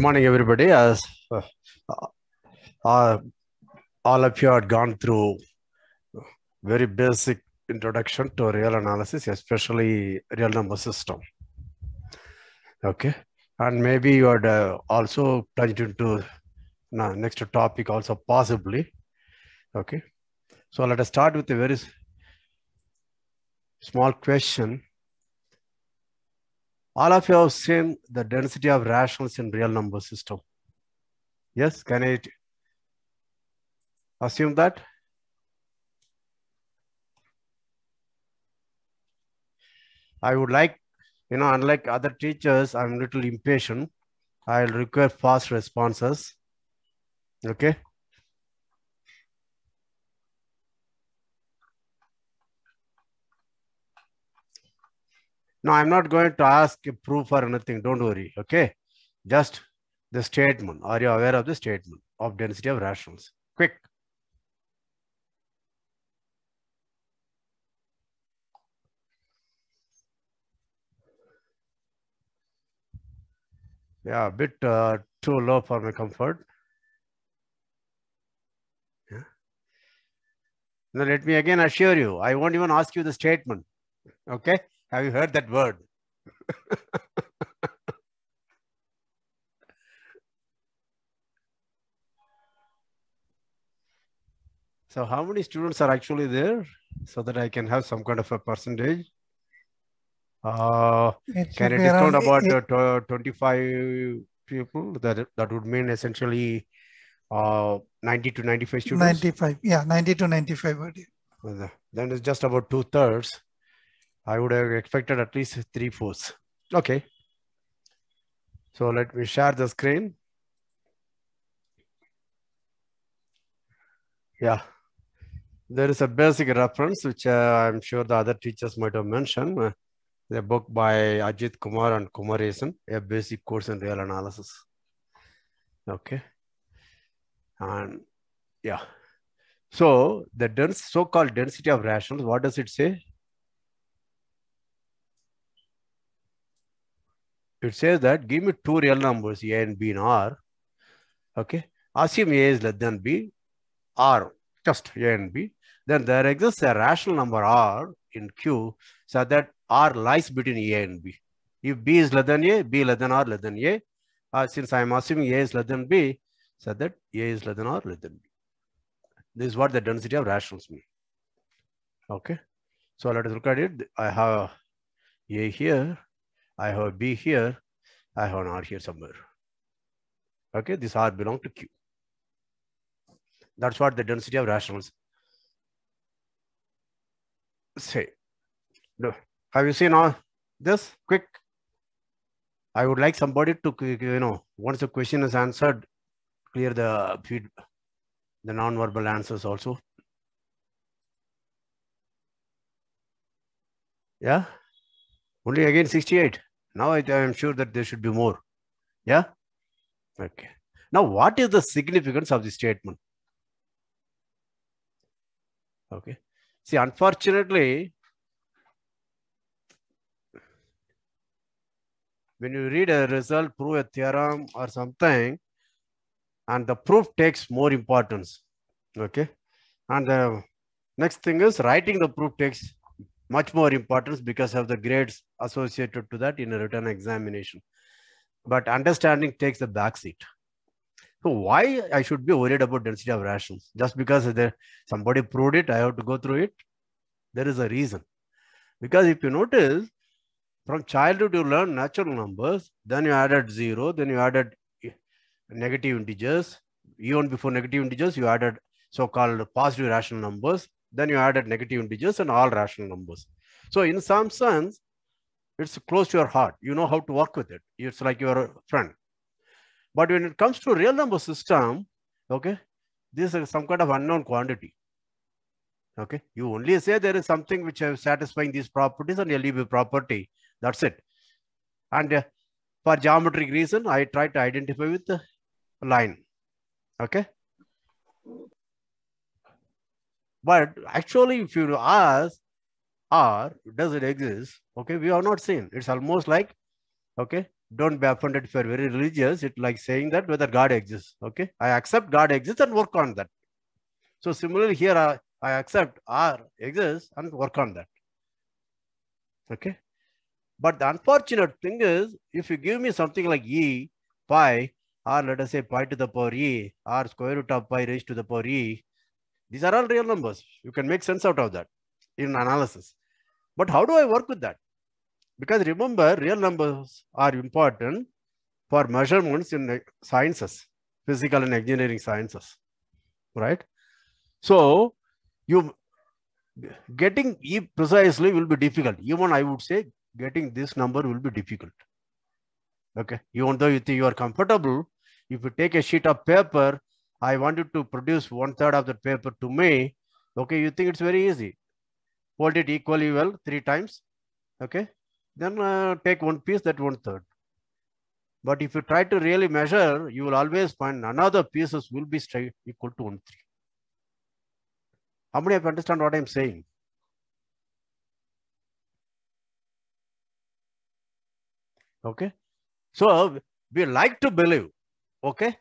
good morning, everybody. As uh, uh, all of you had gone through very basic introduction to real analysis, especially real number system. Okay, and maybe you had uh, also plunged into next topic also possibly. Okay, so let us start with a very small question all of you have seen the density of rationals in real number system. Yes, can it assume that? I would like, you know, unlike other teachers, I'm a little impatient. I'll require fast responses. Okay. Now, I'm not going to ask proof or nothing. Don't worry. Okay. Just the statement. Are you aware of the statement of density of rationals? Quick. Yeah, a bit uh, too low for my comfort. Yeah. Now, let me again assure you, I won't even ask you the statement. Okay. Have you heard that word? so how many students are actually there so that I can have some kind of a percentage? Uh, it can it discount about uh, uh, 25 people? That, that would mean essentially uh, 90 to 95 students? 95, yeah, 90 to 95. Then it's just about two thirds. I would have expected at least three fours. Okay. So let me share the screen. Yeah. There is a basic reference, which uh, I'm sure the other teachers might have mentioned. Uh, the book by Ajit Kumar and Kumaresan, A Basic Course in Real Analysis. Okay. And yeah. So the dense, so-called density of rationals, what does it say? It says that give me two real numbers, A and B and R. Okay. Assume A is less than B, R, just A and B. Then there exists a rational number R in Q so that R lies between A and B. If B is less than A, B less than R less than A. Uh, since I am assuming A is less than B, so that A is less than R less than B. This is what the density of rationals mean. Okay. So let us look at it. I have A here. I have B here. I have an R here somewhere. Okay, this R belongs to Q. That's what the density of rationals say. No. Have you seen all this? Quick. I would like somebody to, you know, once the question is answered, clear the feed, the non-verbal answers also. Yeah. Only again 68. Now I am sure that there should be more. Yeah? Okay. Now, what is the significance of this statement? Okay. See, unfortunately, when you read a result, prove a theorem or something, and the proof takes more importance. Okay. And the uh, next thing is writing the proof takes much more importance because of the grades associated to that in a written examination. But understanding takes the back seat. So why I should be worried about density of rations? Just because there, somebody proved it, I have to go through it. There is a reason. Because if you notice, from childhood you learn natural numbers, then you added zero, then you added eh, negative integers. Even before negative integers, you added so-called positive rational numbers then you added negative integers and all rational numbers. So in some sense, it's close to your heart. You know how to work with it. It's like your friend. But when it comes to real number system, okay, this is some kind of unknown quantity. Okay, you only say there is something which is satisfying these properties and LEB property. That's it. And uh, for geometric reason, I try to identify with the line. Okay. But actually, if you ask, R does it exist? Okay, we have not seen. It's almost like, okay, don't be offended if you're very religious. It's like saying that whether God exists. Okay, I accept God exists and work on that. So similarly here, I, uh, I accept R exists and work on that. Okay. But the unfortunate thing is, if you give me something like E, pi, or let us say pi to the power e, R square root of pi raised to the power E, these are all real numbers. You can make sense out of that in analysis. But how do I work with that? Because remember, real numbers are important for measurements in sciences, physical and engineering sciences, right? So you getting precisely will be difficult. Even I would say getting this number will be difficult. Okay. Even though you think you are comfortable, if you take a sheet of paper I wanted to produce one third of the paper to me. Okay, you think it's very easy. Fold it equally well three times. Okay, then uh, take one piece that one third. But if you try to really measure, you will always find another pieces will be straight equal to one three. How many have understand what I'm saying? Okay, so we like to believe. Okay,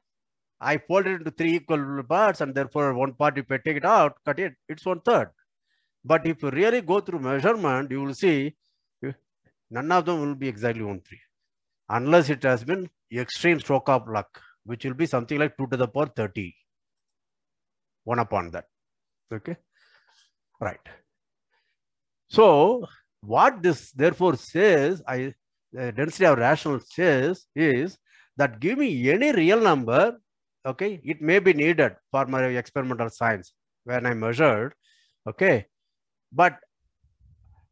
I folded it into three equal parts and therefore one part if I take it out, cut it, it's one third. But if you really go through measurement, you will see none of them will be exactly one three. Unless it has been extreme stroke of luck, which will be something like 2 to the power 30. 1 upon that. Okay. Right. So what this therefore says, I the density of rational says is that give me any real number okay, it may be needed for my experimental science when I measured, okay, but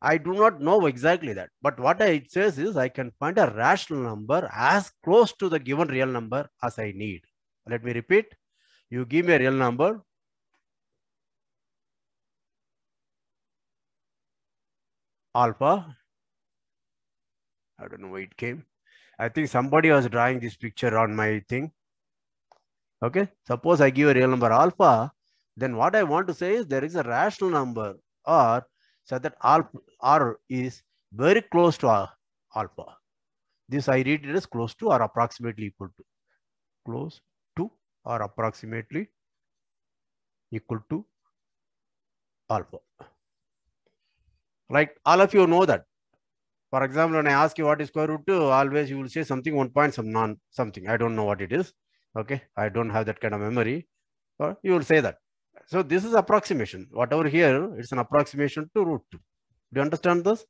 I do not know exactly that. But what I, it says is I can find a rational number as close to the given real number as I need. Let me repeat. You give me a real number. Alpha. I don't know where it came. I think somebody was drawing this picture on my thing. Okay, suppose I give a real number alpha, then what I want to say is there is a rational number R such that alpha, R is very close to uh, alpha. This I read it as close to or approximately equal to. Close to or approximately equal to alpha. Like all of you know that. For example, when I ask you what is square root 2, always you will say something 1 point, some non something. I don't know what it is okay i don't have that kind of memory or you will say that so this is approximation whatever here it's an approximation to root 2 do you understand this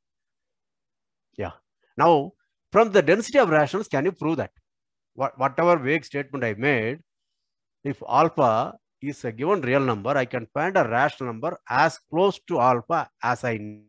yeah now from the density of rationals can you prove that what, whatever vague statement i made if alpha is a given real number i can find a rational number as close to alpha as i need.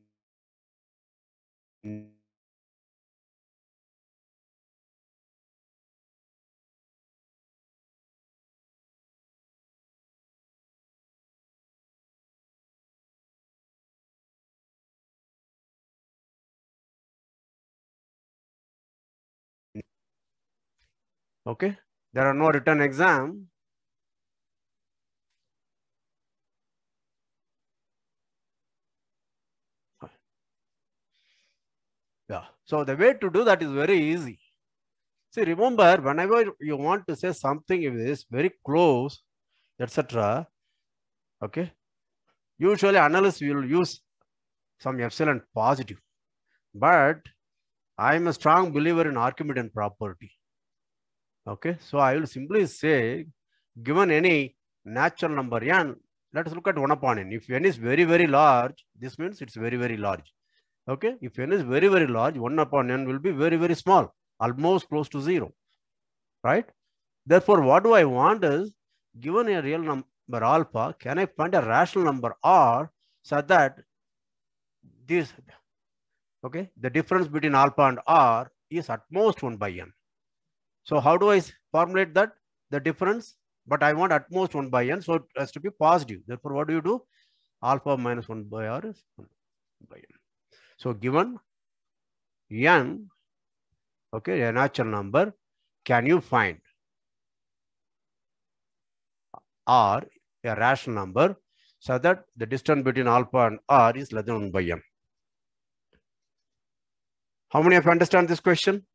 Okay. There are no written exam. Yeah. So the way to do that is very easy. See, remember, whenever you want to say something if is very close, etc. Okay. Usually analysts will use some epsilon positive. But I am a strong believer in Archimedean property. Okay, so I will simply say, given any natural number n, let us look at 1 upon n. If n is very, very large, this means it's very, very large. Okay, if n is very, very large, 1 upon n will be very, very small, almost close to 0. Right? Therefore, what do I want is, given a real number alpha, can I find a rational number r so that this, okay, the difference between alpha and r is at most 1 by n. So how do I formulate that? The difference, but I want at most 1 by n, so it has to be positive. Therefore, what do you do? Alpha minus 1 by r is 1 by n. So given n, okay, a natural number, can you find r, a rational number, so that the distance between alpha and r is less than 1 by n? How many have understand this question?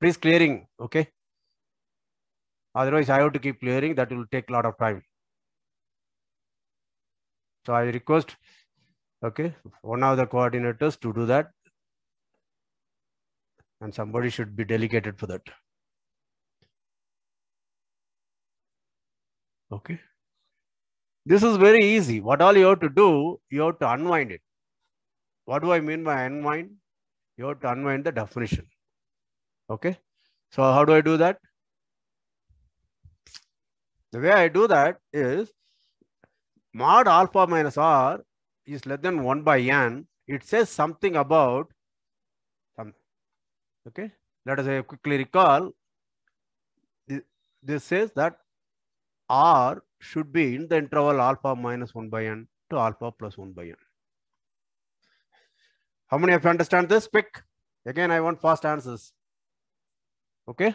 Please clearing, okay? Otherwise, I have to keep clearing. That will take a lot of time. So I request, okay, one of the coordinators to do that. And somebody should be delegated for that. Okay. This is very easy. What all you have to do, you have to unwind it. What do I mean by unwind? You have to unwind the definition. Okay. So how do I do that? The way I do that is mod alpha minus r is less than 1 by n. It says something about something. Okay. Let us uh, quickly recall. This says that r should be in the interval alpha minus 1 by n to alpha plus 1 by n. How many of you understand this? Quick. Again, I want fast answers. Okay.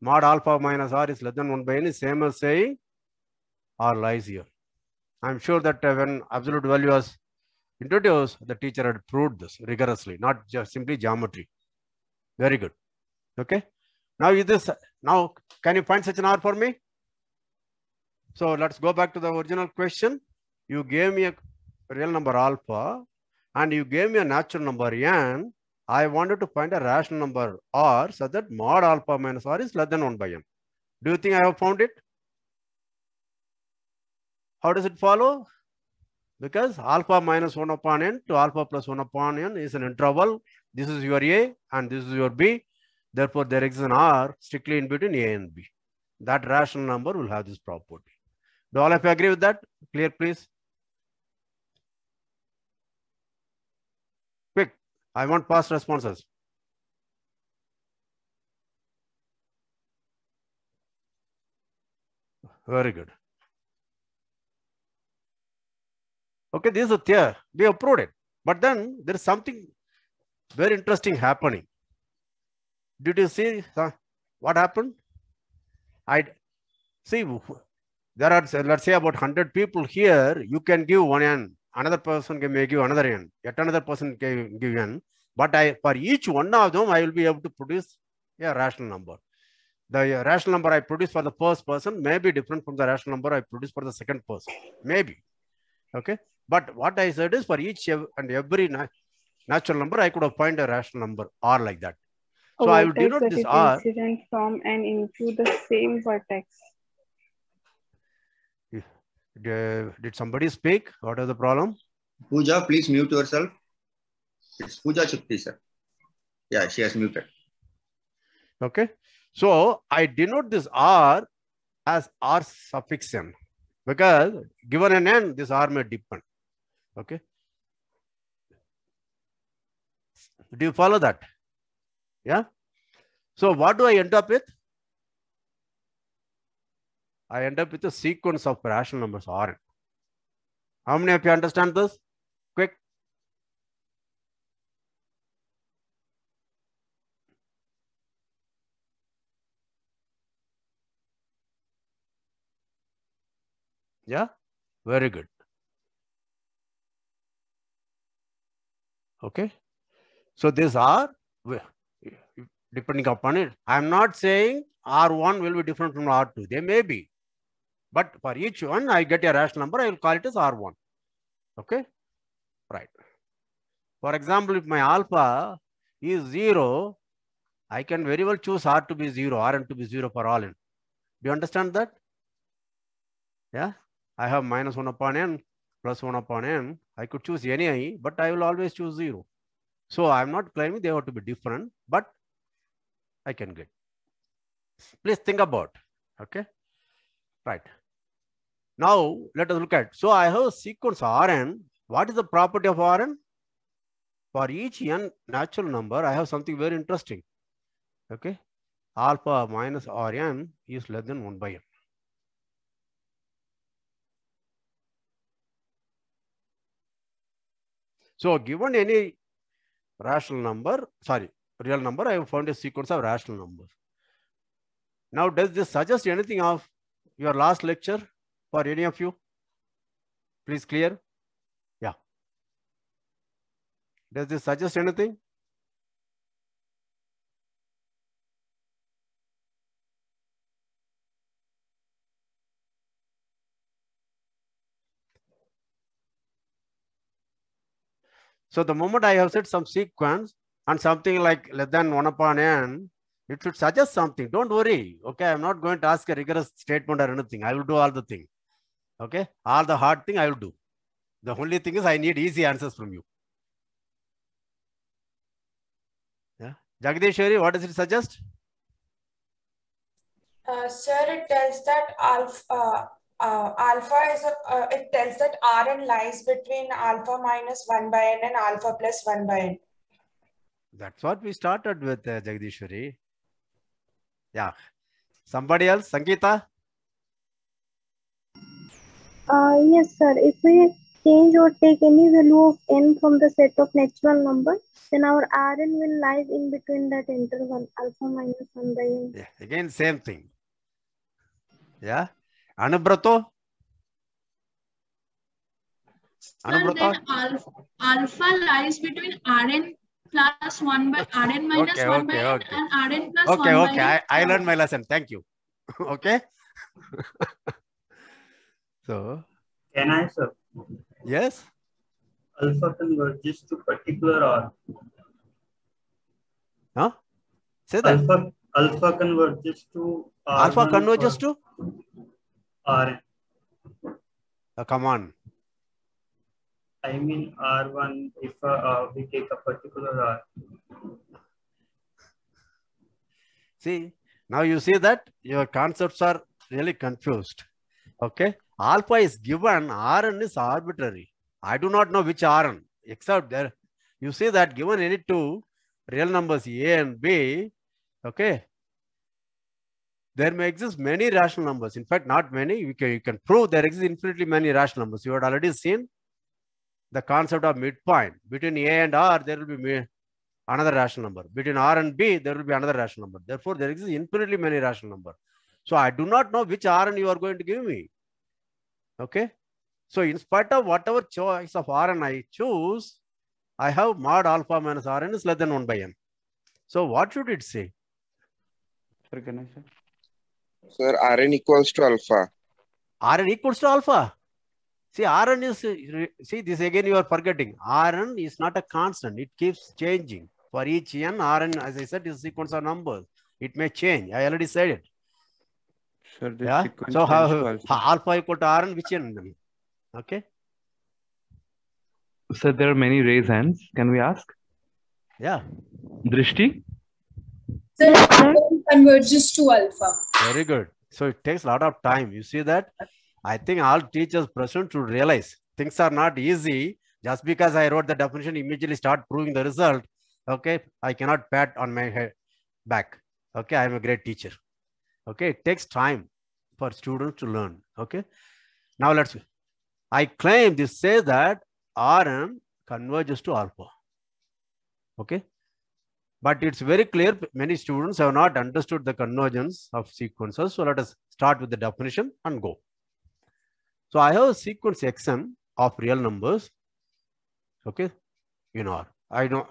Mod alpha minus r is less than 1 by n is same as saying r lies here. I'm sure that uh, when absolute value was introduced, the teacher had proved this rigorously, not just simply geometry. Very good. Okay. Now is this, now can you find such an R for me? So let's go back to the original question. You gave me a real number alpha and you gave me a natural number n. I wanted to find a rational number R such that mod alpha minus R is less than 1 by n. Do you think I have found it? How does it follow? Because alpha minus 1 upon n to alpha plus 1 upon n is an interval. This is your A and this is your B. Therefore, there exists an R strictly in between A and B. That rational number will have this property. Do all of you agree with that? Clear, please? I want past responses. Very good. Okay, this is a tear. They approved it. But then there is something very interesting happening. Did you see what happened? I see there are let's say about 100 people here. You can give one and another person can make you another n yet another person can give n but i for each one of them i will be able to produce a rational number the rational number i produce for the first person may be different from the rational number i produce for the second person maybe okay but what i said is for each and every natural number i could have a rational number r like that so oh, i will denote this r from and into the same vertex did somebody speak? What is the problem? Pooja, please mute yourself. It's Pooja Shakti, sir. Yeah, she has muted. Okay. So I denote this R as R suffix N because given an N, this R may depend. Okay. Do you follow that? Yeah. So what do I end up with? I end up with a sequence of rational numbers Rn. How many of you understand this? Quick. Yeah, very good. Okay. So these are, depending upon it, I'm not saying R1 will be different from R2. They may be. But for each one, I get a rational number, I will call it as R1. Okay? Right. For example, if my alpha is 0, I can very well choose R to be 0, Rn to be 0 for all n. Do you understand that? Yeah? I have minus 1 upon n, plus 1 upon n. I could choose any i, but I will always choose 0. So I'm not claiming they have to be different, but I can get. Please think about, okay? Right. Now let us look at. So I have sequence Rn. What is the property of Rn? For each n natural number, I have something very interesting. Okay. Alpha minus Rn is less than 1 by n. So given any rational number, sorry, real number, I have found a sequence of rational numbers. Now, does this suggest anything of your last lecture? for any of you? Please clear. Yeah. Does this suggest anything? So the moment I have said some sequence and something like less than 1 upon n, it should suggest something. Don't worry. Okay, I'm not going to ask a rigorous statement or anything. I will do all the thing. Okay. All the hard thing I will do. The only thing is I need easy answers from you. Yeah. Jagadeshwari, what does it suggest? Uh, sir, it tells that alpha, uh, uh alpha is, uh, it tells that Rn lies between alpha minus 1 by n and alpha plus 1 by n. That's what we started with, uh, Jagadishwari. Yeah. Somebody else? Sangeeta? uh, yes sir if we change or take any value of n from the set of natural number then our rn will lie in between that interval alpha minus 1 by n yeah, again same thing yeah anubrato anubrato alpha, alpha lies between rn plus 1 by rn minus okay, 1 okay, by okay. n and rn plus okay, 1 okay. by okay okay i i learned my lesson thank you okay So. Can I, sir? Yes. Alpha converges to particular R. Huh? Say that. Alpha, alpha converges to R. Alpha converges to? R. Uh, come on. I mean R1 if uh, uh, we take a particular R. See, now you see that your concepts are really confused. Okay alpha is given, Rn is arbitrary. I do not know which Rn, except there you see that given any two real numbers A and B, okay, there may exist many rational numbers. In fact, not many. can, you can prove there exist infinitely many rational numbers. You had already seen the concept of midpoint. Between A and R, there will be another rational number. Between R and B, there will be another rational number. Therefore, there exists infinitely many rational number. So I do not know which Rn you are going to give me. Okay. So in spite of whatever choice of Rn I choose, I have mod alpha minus Rn is less than 1 by n. So what should it say? Sir, can I say? Sir, Rn equals to alpha. Rn equals to alpha. See, Rn is, see this again you are forgetting. Rn is not a constant. It keeps changing. For each n, Rn, as I said, is a sequence of numbers. It may change. I already said it. So yeah. So how, alpha equal to R and which n? Okay. So there are many raised hands. Can we ask? Yeah. Drishti? Sir, converges to alpha. Very good. So it takes a lot of time. You see that? I think all teachers present should realize things are not easy. Just because I wrote the definition, immediately start proving the result. Okay. I cannot pat on my head back. Okay. I am a great teacher. Okay, it takes time for students to learn. Okay, now let's. I claim this say that Rm converges to alpha. Okay, but it's very clear many students have not understood the convergence of sequences. So let us start with the definition and go. So I have a sequence xm of real numbers. Okay, in R. I don't.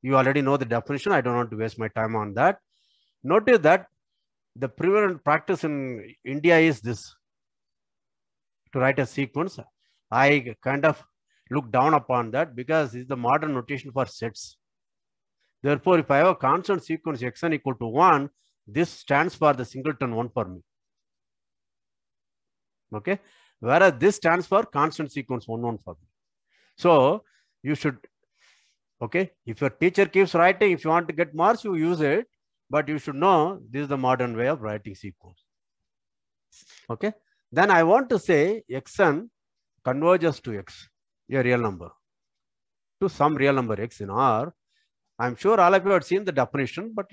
You already know the definition. I don't want to waste my time on that. Notice that the prevalent practice in India is this to write a sequence. I kind of look down upon that because it's the modern notation for sets. Therefore, if I have a constant sequence xn equal to 1, this stands for the singleton 1 for me. Okay. Whereas this stands for constant sequence 1 1 for me. So you should, okay, if your teacher keeps writing, if you want to get marks, you use it but you should know this is the modern way of writing sequences. Okay. Then I want to say xn converges to x, a real number, to some real number x in R. I'm sure all of you have seen the definition, but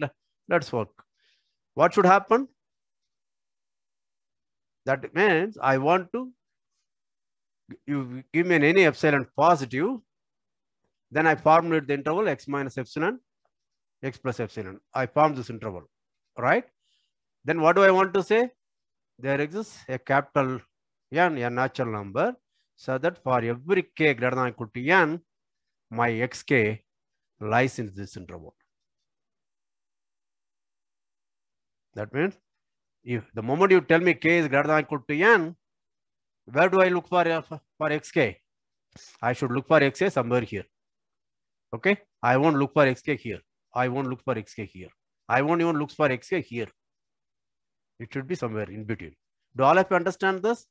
let's work. What should happen? That means I want to, you give me an any epsilon positive, then I formulate the interval x minus epsilon x plus epsilon. I form this interval, right? Then what do I want to say? There exists a capital n, a natural number, so that for every k greater than equal to n, my xk lies in this interval. That means if the moment you tell me k is greater than equal to n, where do I look for, for xk? I should look for xk somewhere here. Okay, I won't look for xk here. I won't look for xk here. I won't even look for xk here. It should be somewhere in between. Do all of you understand this?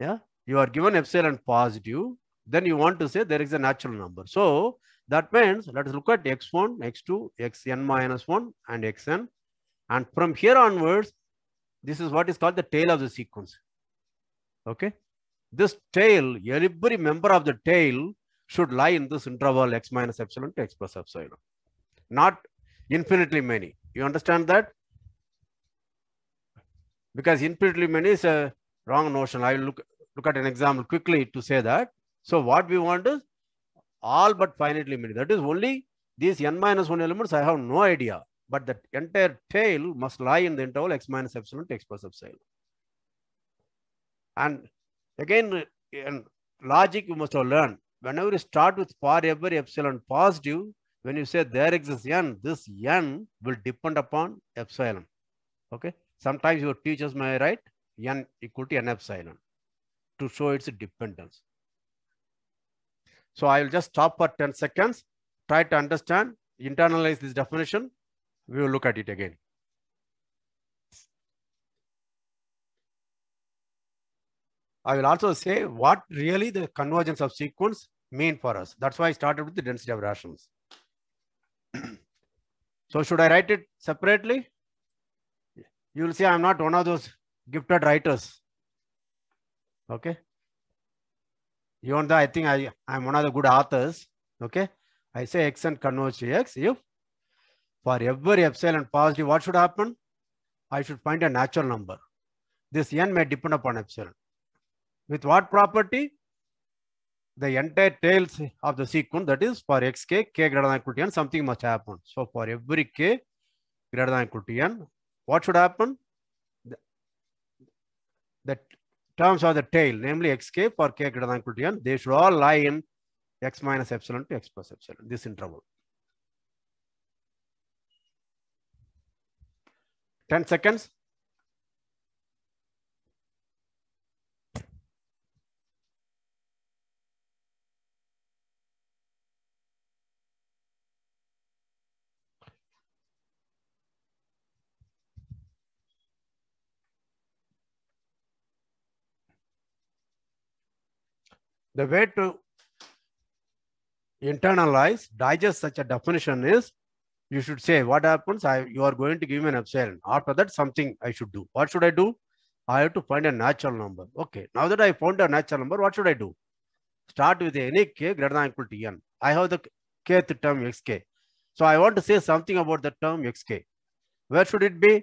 Yeah. You are given epsilon positive. Then you want to say there is a natural number. So that means let us look at x1, x2, xn minus 1 and xn. And from here onwards, this is what is called the tail of the sequence. Okay. This tail, every member of the tail should lie in this interval x minus epsilon to x plus epsilon. Not infinitely many. You understand that? Because infinitely many is a wrong notion. I will look, look at an example quickly to say that. So what we want is all but finitely many. That is only these n minus 1 elements, I have no idea. But the entire tail must lie in the interval x minus epsilon to x plus epsilon. And again, in logic, you must have learned whenever you start with for every epsilon positive, when you say there exists n, this n will depend upon epsilon. Okay. Sometimes your teachers may write n equal to n epsilon to show its dependence. So I will just stop for 10 seconds, try to understand, internalize this definition. We will look at it again. I will also say what really the convergence of sequence mean for us. That's why I started with the density of rationals. so should I write it separately? You will see I'm not one of those gifted writers. Okay. Even though I think I, I'm one of the good authors. Okay. I say X and converge to X if for every epsilon positive, what should happen? I should find a natural number. This n may depend upon epsilon with what property? The entire tails of the sequence, that is for xk, k greater than equal to n, something must happen. So for every k greater than equal to n, what should happen? The, the terms of the tail, namely xk for k greater than equal to n, they should all lie in x minus epsilon to x plus epsilon, this interval. 10 seconds. The way to internalize, digest such a definition is you should say what happens. I, you are going to give me an epsilon. After that, something I should do. What should I do? I have to find a natural number. Okay. Now that I found a natural number, what should I do? Start with any k greater than equal to n. I have the kth term xk. So I want to say something about the term xk. Where should it be?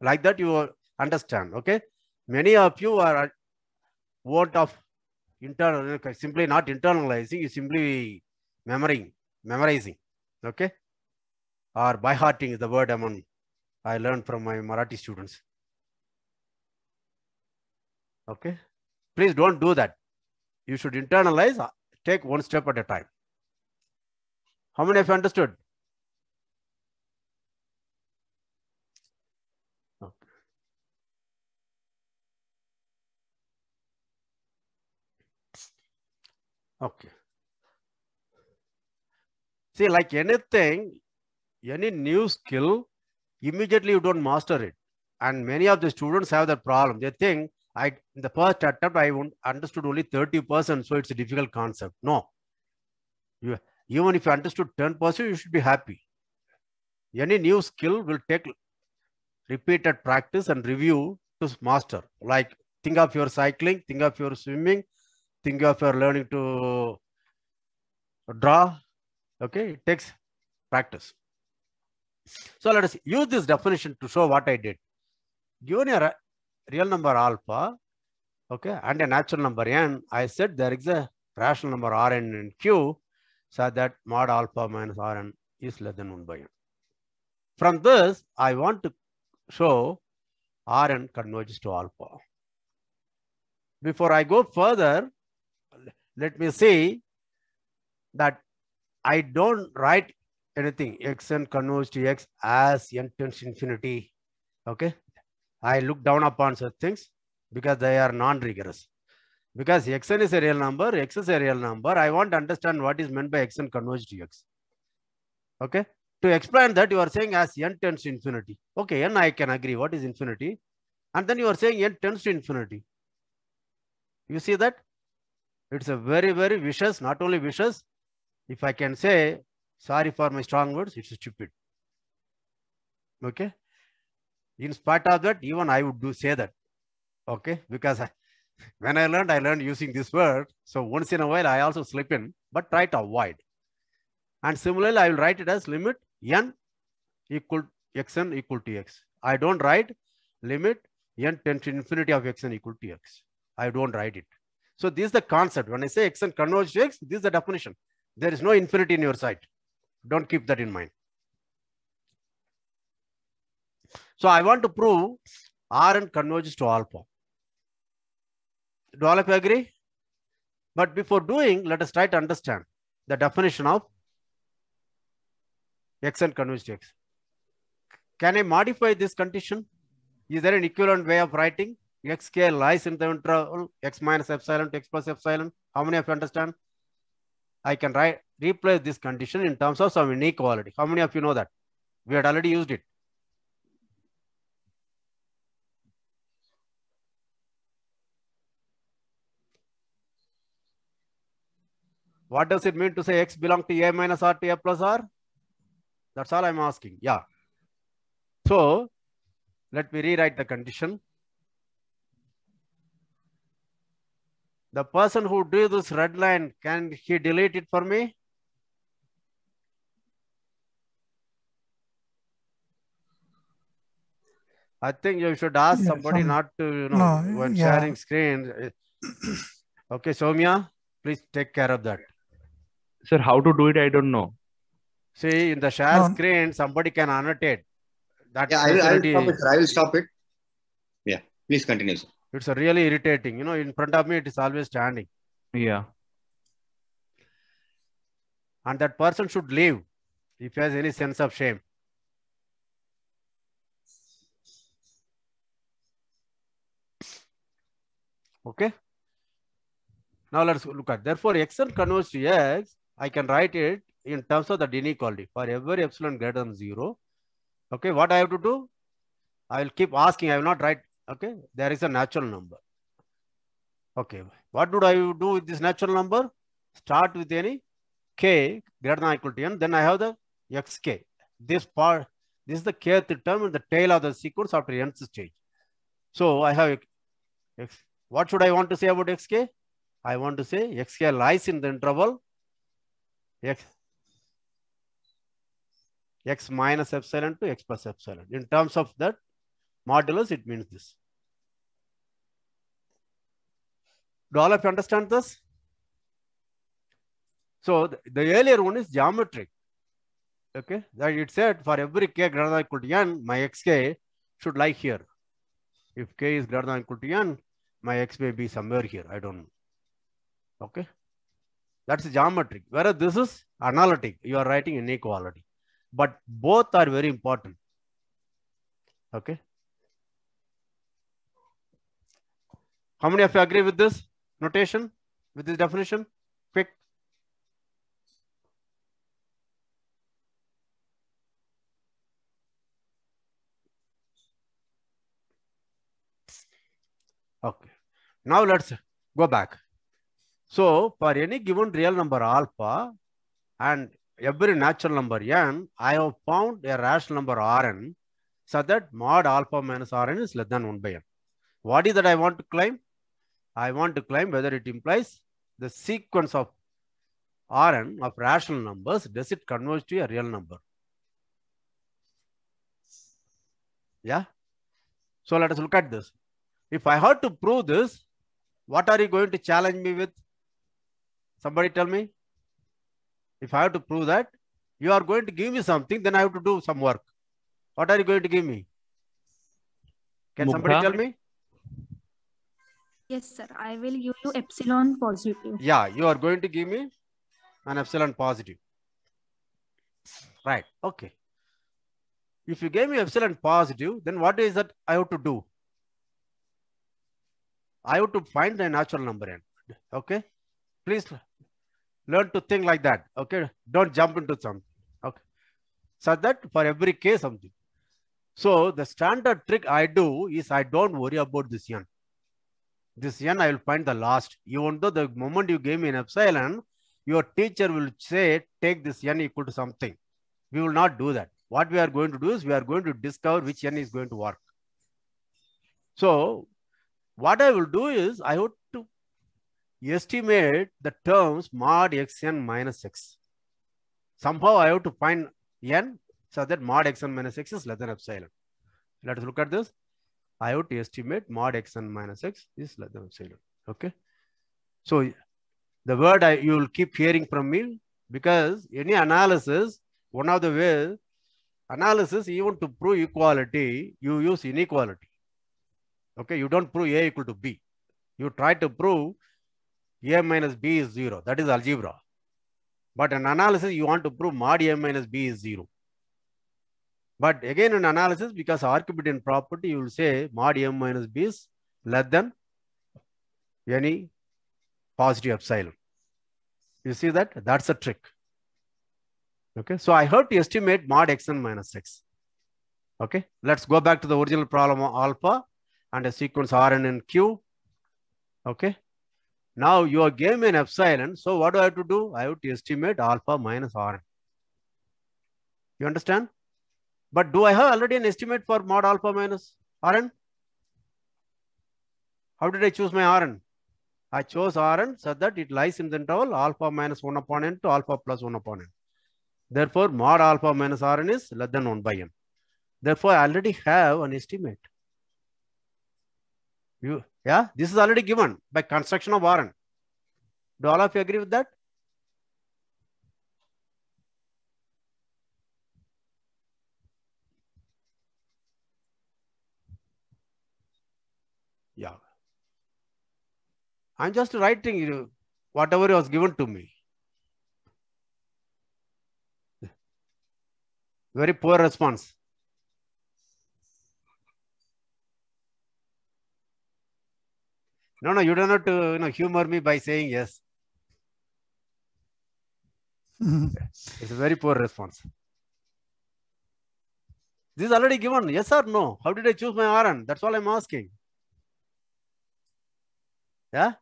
Like that you understand. Okay. Many of you are want of internal, simply not internalizing, you simply memorizing, memorizing, okay? Or by hearting is the word among I learned from my Marathi students. Okay, please don't do that. You should internalize, uh, take one step at a time. How many have understood? Okay. See, like anything, any new skill, immediately you don't master it. And many of the students have that problem. They think, I in the first attempt, I understood only 30%, so it's a difficult concept. No. You, even if you understood 10%, you should be happy. Any new skill will take repeated practice and review to master. Like think of your cycling, think of your swimming, think of your learning to draw, okay, it takes practice. So let us use this definition to show what I did. Given a real number alpha, okay, and a natural number n, I said there is a rational number rn and q, so that mod alpha minus rn is less than 1 by n. From this, I want to show rn converges to alpha. Before I go further, let me see that I don't write anything x n converges to x as n tends infinity. Okay. I look down upon such things because they are non-rigorous. Because xn is a real number, x is a real number. I want to understand what is meant by xn converges to x. Okay. To explain that, you are saying as n tends to infinity. Okay, n I can agree. What is infinity? And then you are saying n tends to infinity. You see that? It's a very, very vicious, not only vicious, if I can say, sorry for my strong words, it's stupid. Okay. In spite of that, even I would do say that. Okay. Because I, when I learned, I learned using this word. So once in a while, I also slip in, but try to avoid. And similarly, I will write it as limit n equal xn equal to x. I don't write limit n tends to infinity of xn equal to x. I don't write it. So this is the concept. When I say x and converge to x, this is the definition. There is no infinity in your side. Don't keep that in mind. So I want to prove Rn converges to alpha. Do all of you agree? But before doing, let us try to understand the definition of x and converges to x. Can I modify this condition? Is there an equivalent way of writing? x k lies in the interval x minus epsilon to x plus epsilon. How many of you understand? I can write replace this condition in terms of some inequality. How many of you know that? We had already used it. What does it mean to say x belong to a minus r to a plus r? That's all I'm asking. Yeah. So let me rewrite the condition. The person who drew this red line, can he delete it for me? I think you should ask yeah, somebody some... not to, you know, no, when yeah. sharing screen. okay, Somya, please take care of that. Sir, how to do it? I don't know. See, in the share no. screen, somebody can annotate. That yeah, I will, I will stop it. Sir. I will stop it. Yeah, please continue, sir it's really irritating you know in front of me it is always standing yeah and that person should leave if he has any sense of shame okay now let's look at therefore xn converges to x i can write it in terms of the inequality for every epsilon greater than zero okay what i have to do i will keep asking i will not write Okay, there is a natural number. Okay, what would I do with this natural number? Start with any k greater than equal to n, then I have the xk. This part, this is the kth term in the tail of the sequence after nth stage. So I have x. What should I want to say about xk? I want to say xk lies in the interval x x minus epsilon to x plus epsilon. In terms of that modulus, it means this. Do all of you understand this? So the, the earlier one is geometric. Okay, that it said for every k greater than equal to n, my xk should lie here. If k is greater than equal to n, my x may be somewhere here. I don't know. Okay. That's geometric. Whereas this is analytic. You are writing inequality. But both are very important. Okay. How many of you agree with this? notation with this definition? Quick. Okay. Now let's go back. So for any given real number alpha and every natural number n, I have found a rational number Rn so that mod alpha minus Rn is less than 1 by n. What is that I want to claim? I want to claim whether it implies the sequence of Rn of rational numbers, does it converge to a real number? Yeah. So let us look at this. If I had to prove this, what are you going to challenge me with? Somebody tell me. If I have to prove that, you are going to give me something, then I have to do some work. What are you going to give me? Can Mukha? somebody tell me? Yes, sir. I will give you epsilon positive. Yeah, you are going to give me an epsilon positive. Right. Okay. If you gave me epsilon positive, then what is that I have to do? I have to find the natural number n. Okay. Please learn to think like that. Okay. Don't jump into something. Okay. Such so that for every k something. So the standard trick I do is I don't worry about this n this n, I will find the last. Even though the moment you gave me an epsilon, your teacher will say, take this n equal to something. We will not do that. What we are going to do is we are going to discover which n is going to work. So what I will do is I would to estimate the terms mod xn minus x. Somehow I have to find n so that mod xn minus x is less than epsilon. Let us look at this. IOT estimate mod x and minus x is less than zero. Okay. So the word I, you will keep hearing from me because any analysis, one of the ways, analysis even to prove equality, you use inequality. Okay. You don't prove A equal to B. You try to prove A minus B is zero. That is algebra. But an analysis, you want to prove mod A minus B is zero. But again in analysis, because Archimedean property, you will say mod m minus b is less than any positive epsilon. You see that? That's a trick. Okay, so I have to estimate mod xn minus x. Okay, let's go back to the original problem of alpha and a sequence Rn and Q. Okay, now you are given an epsilon. So what do I have to do? I have to estimate alpha minus Rn. You understand? But do I have already an estimate for mod alpha minus Rn? How did I choose my Rn? I chose Rn so that it lies in the interval alpha minus 1 upon n to alpha plus 1 upon n. Therefore, mod alpha minus Rn is less than 1 by n. Therefore, I already have an estimate. You, yeah, this is already given by construction of Rn. Do all of you agree with that? Yeah. I'm just writing you whatever was given to me. Very poor response. No, no, you don't have uh, to you know, humor me by saying yes. it's a very poor response. This is already given. Yes or no? How did I choose my RN? That's all I'm asking. Yeah.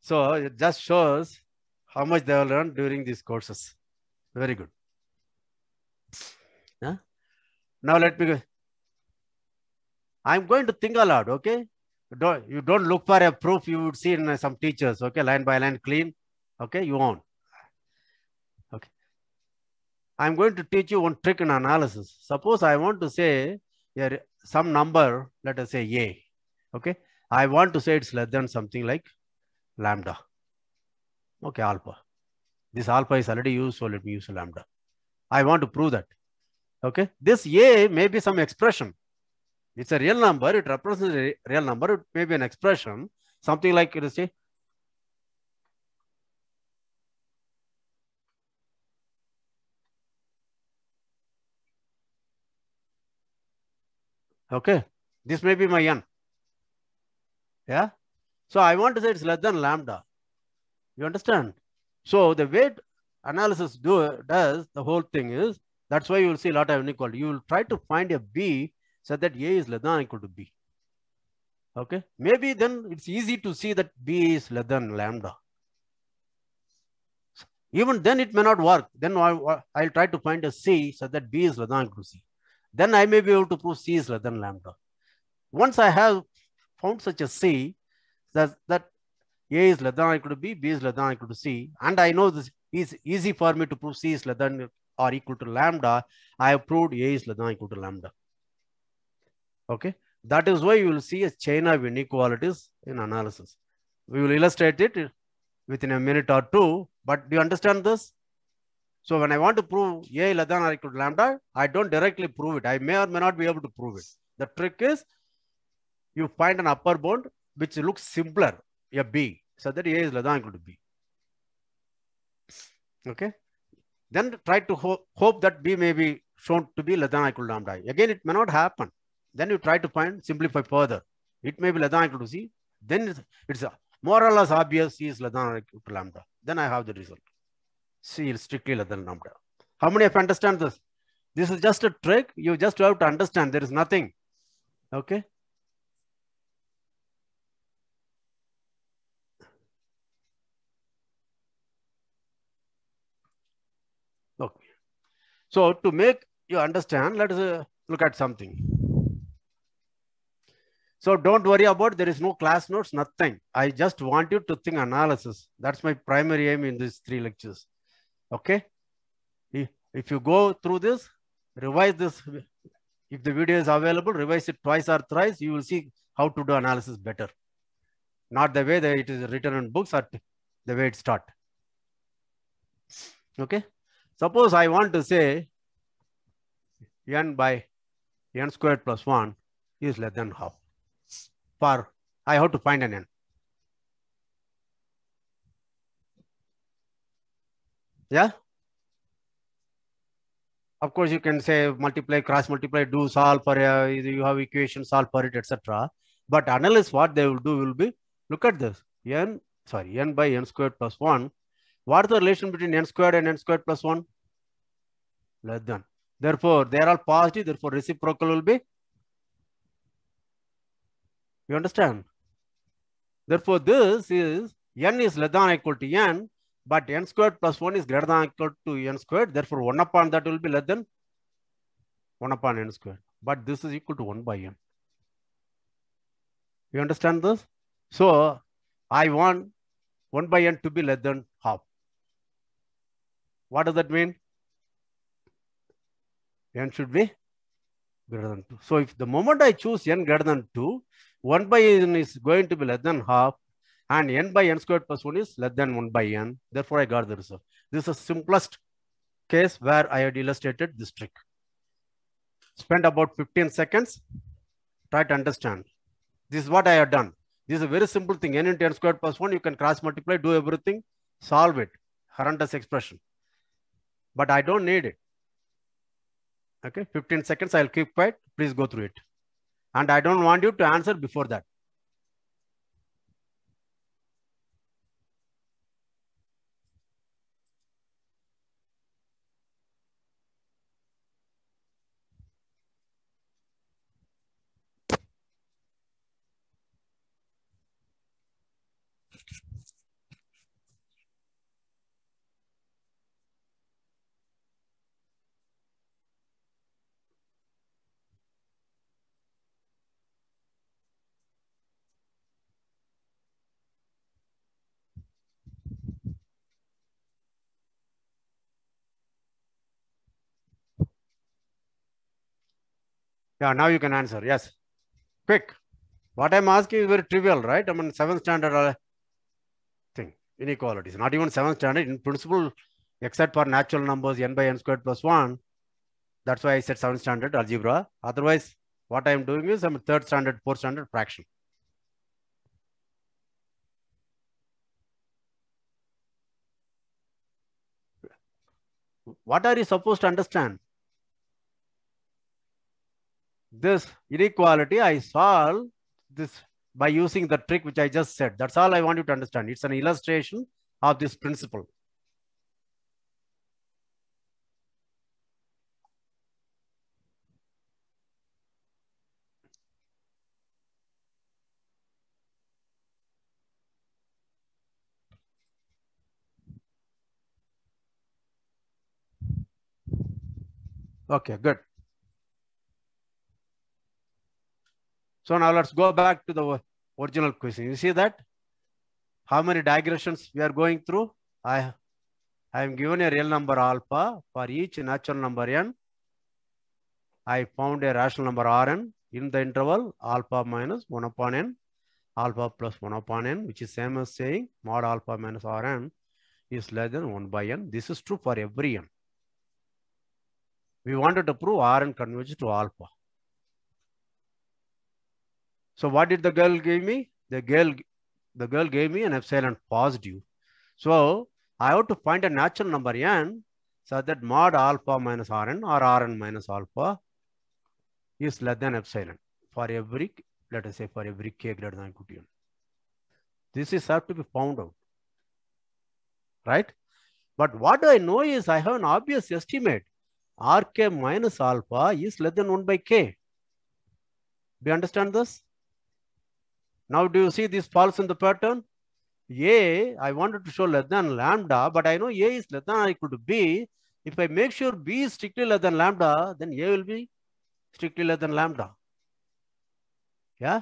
So it just shows how much they have learned during these courses. Very good. Yeah. Now let me go. I'm going to think aloud, okay? You don't, you don't look for a proof you would see in uh, some teachers, okay? Line by line clean, okay? You won't. Okay. I'm going to teach you one trick in analysis. Suppose I want to say here some number, let us say A. Okay. I want to say it's less than something like lambda. Okay, alpha. This alpha is already used, so let me use lambda. I want to prove that. Okay. This A may be some expression. It's a real number. It represents a real number. It may be an expression. Something like, let us say, Okay. This may be my n. Yeah. So I want to say it's less than lambda. You understand? So the weight analysis do, does the whole thing is, that's why you will see a lot of inequality. You will try to find a B so that A is less than equal to B. Okay. Maybe then it's easy to see that B is less than lambda. Even then it may not work. Then I, will try to find a C so that B is less than equal to C. Then I may be able to prove C is less than lambda. Once I have found such a C that, that A is less than or equal to B, B is less than or equal to C. And I know this is easy for me to prove C is less than or equal to lambda. I have proved A is less than or equal to lambda. Okay. That is why you will see a chain of inequalities in analysis. We will illustrate it within a minute or two, but do you understand this? So when I want to prove A less than or equal to lambda, I don't directly prove it. I may or may not be able to prove it. The trick is you find an upper bound which looks simpler, a B, so that A is less than equal to B. Okay. Then try to ho hope that B may be shown to be less than equal to lambda Again, it may not happen. Then you try to find, simplify further. It may be less than equal to C. Then it's, it's a, more or less obvious C is less than equal to lambda. Then I have the result. C is strictly less than lambda. How many have understand this? This is just a trick. You just have to understand. There is nothing. Okay. So to make you understand, let us uh, look at something. So don't worry about there is no class notes, nothing. I just want you to think analysis. That's my primary aim in these three lectures. Okay. If you go through this, revise this. If the video is available, revise it twice or thrice. You will see how to do analysis better. Not the way that it is written in books or the way it's taught. Okay. Suppose I want to say n by n squared plus 1 is less than half. For I have to find an n. Yeah? Of course, you can say multiply, cross multiply, do solve for, uh, you have equation, solve for it, etc. But analysts, what they will do will be, look at this, n, sorry, n by n squared plus 1 what is the relation between n squared and n squared plus 1? Less than. Therefore, they are all positive. Therefore, reciprocal will be. You understand? Therefore, this is n is less than equal to n, but n squared plus 1 is greater than equal to n squared. Therefore, 1 upon that will be less than 1 upon n squared. But this is equal to 1 by n. You understand this? So I want 1 by n to be less than half. What does that mean? n should be greater than 2. So if the moment I choose n greater than 2, 1 by n is going to be less than half and n by n squared plus 1 is less than 1 by n. Therefore, I got the result. This is the simplest case where I had illustrated this trick. Spend about 15 seconds. Try to understand. This is what I have done. This is a very simple thing. n into n squared plus 1, you can cross multiply, do everything, solve it. Horrendous expression but I don't need it. Okay, 15 seconds, I'll keep quiet. Please go through it. And I don't want you to answer before that. Yeah, now you can answer. Yes. Quick. What I'm asking is very trivial, right? I mean, seventh standard uh, thing, inequalities. Not even seventh standard. In principle, except for natural numbers, n by n squared plus 1. That's why I said seventh standard algebra. Otherwise, what I'm doing is I'm third standard, fourth standard fraction. What are you supposed to understand? this inequality, I solve this by using the trick which I just said. That's all I want you to understand. It's an illustration of this principle. Okay, good. So now let's go back to the original question. You see that? How many digressions we are going through? I, I am given a real number alpha for each natural number n. I found a rational number Rn in the interval alpha minus 1 upon n, alpha plus 1 upon n, which is same as saying mod alpha minus Rn is less than 1 by n. This is true for every n. We wanted to prove Rn converges to alpha. So what did the girl give me? The girl, the girl gave me an epsilon positive. So I have to find a natural number n so that mod alpha minus rn or rn minus alpha is less than epsilon for every, let us say for every k greater than equal to n. This is have to be found out, right? But what I know is I have an obvious estimate. Rk minus alpha is less than 1 by k. Do you understand this? Now, do you see this pulse in the pattern? A, I wanted to show less than lambda, but I know A is less than or equal to B. If I make sure B is strictly less than lambda, then A will be strictly less than lambda. Yeah?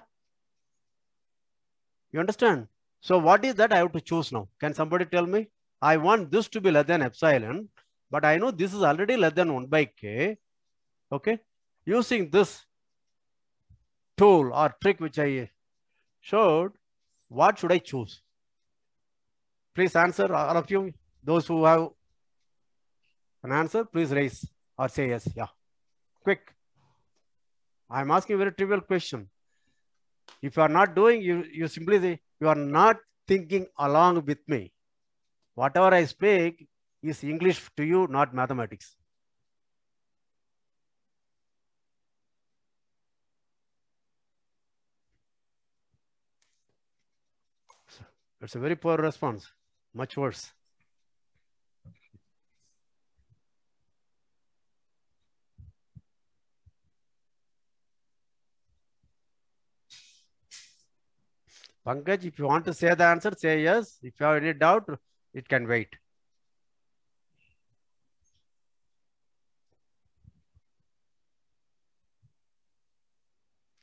You understand? So what is that I have to choose now? Can somebody tell me? I want this to be less than epsilon, but I know this is already less than 1 by k. Okay? Using this tool or trick which I showed, what should I choose? Please answer, all of you, those who have an answer, please raise or say yes. Yeah, quick. I'm asking a very trivial question. If you are not doing, you, you simply say, you are not thinking along with me. Whatever I speak is English to you, not mathematics. It's a very poor response, much worse. Pankaj, if you want to say the answer, say yes. If you have any doubt, it can wait.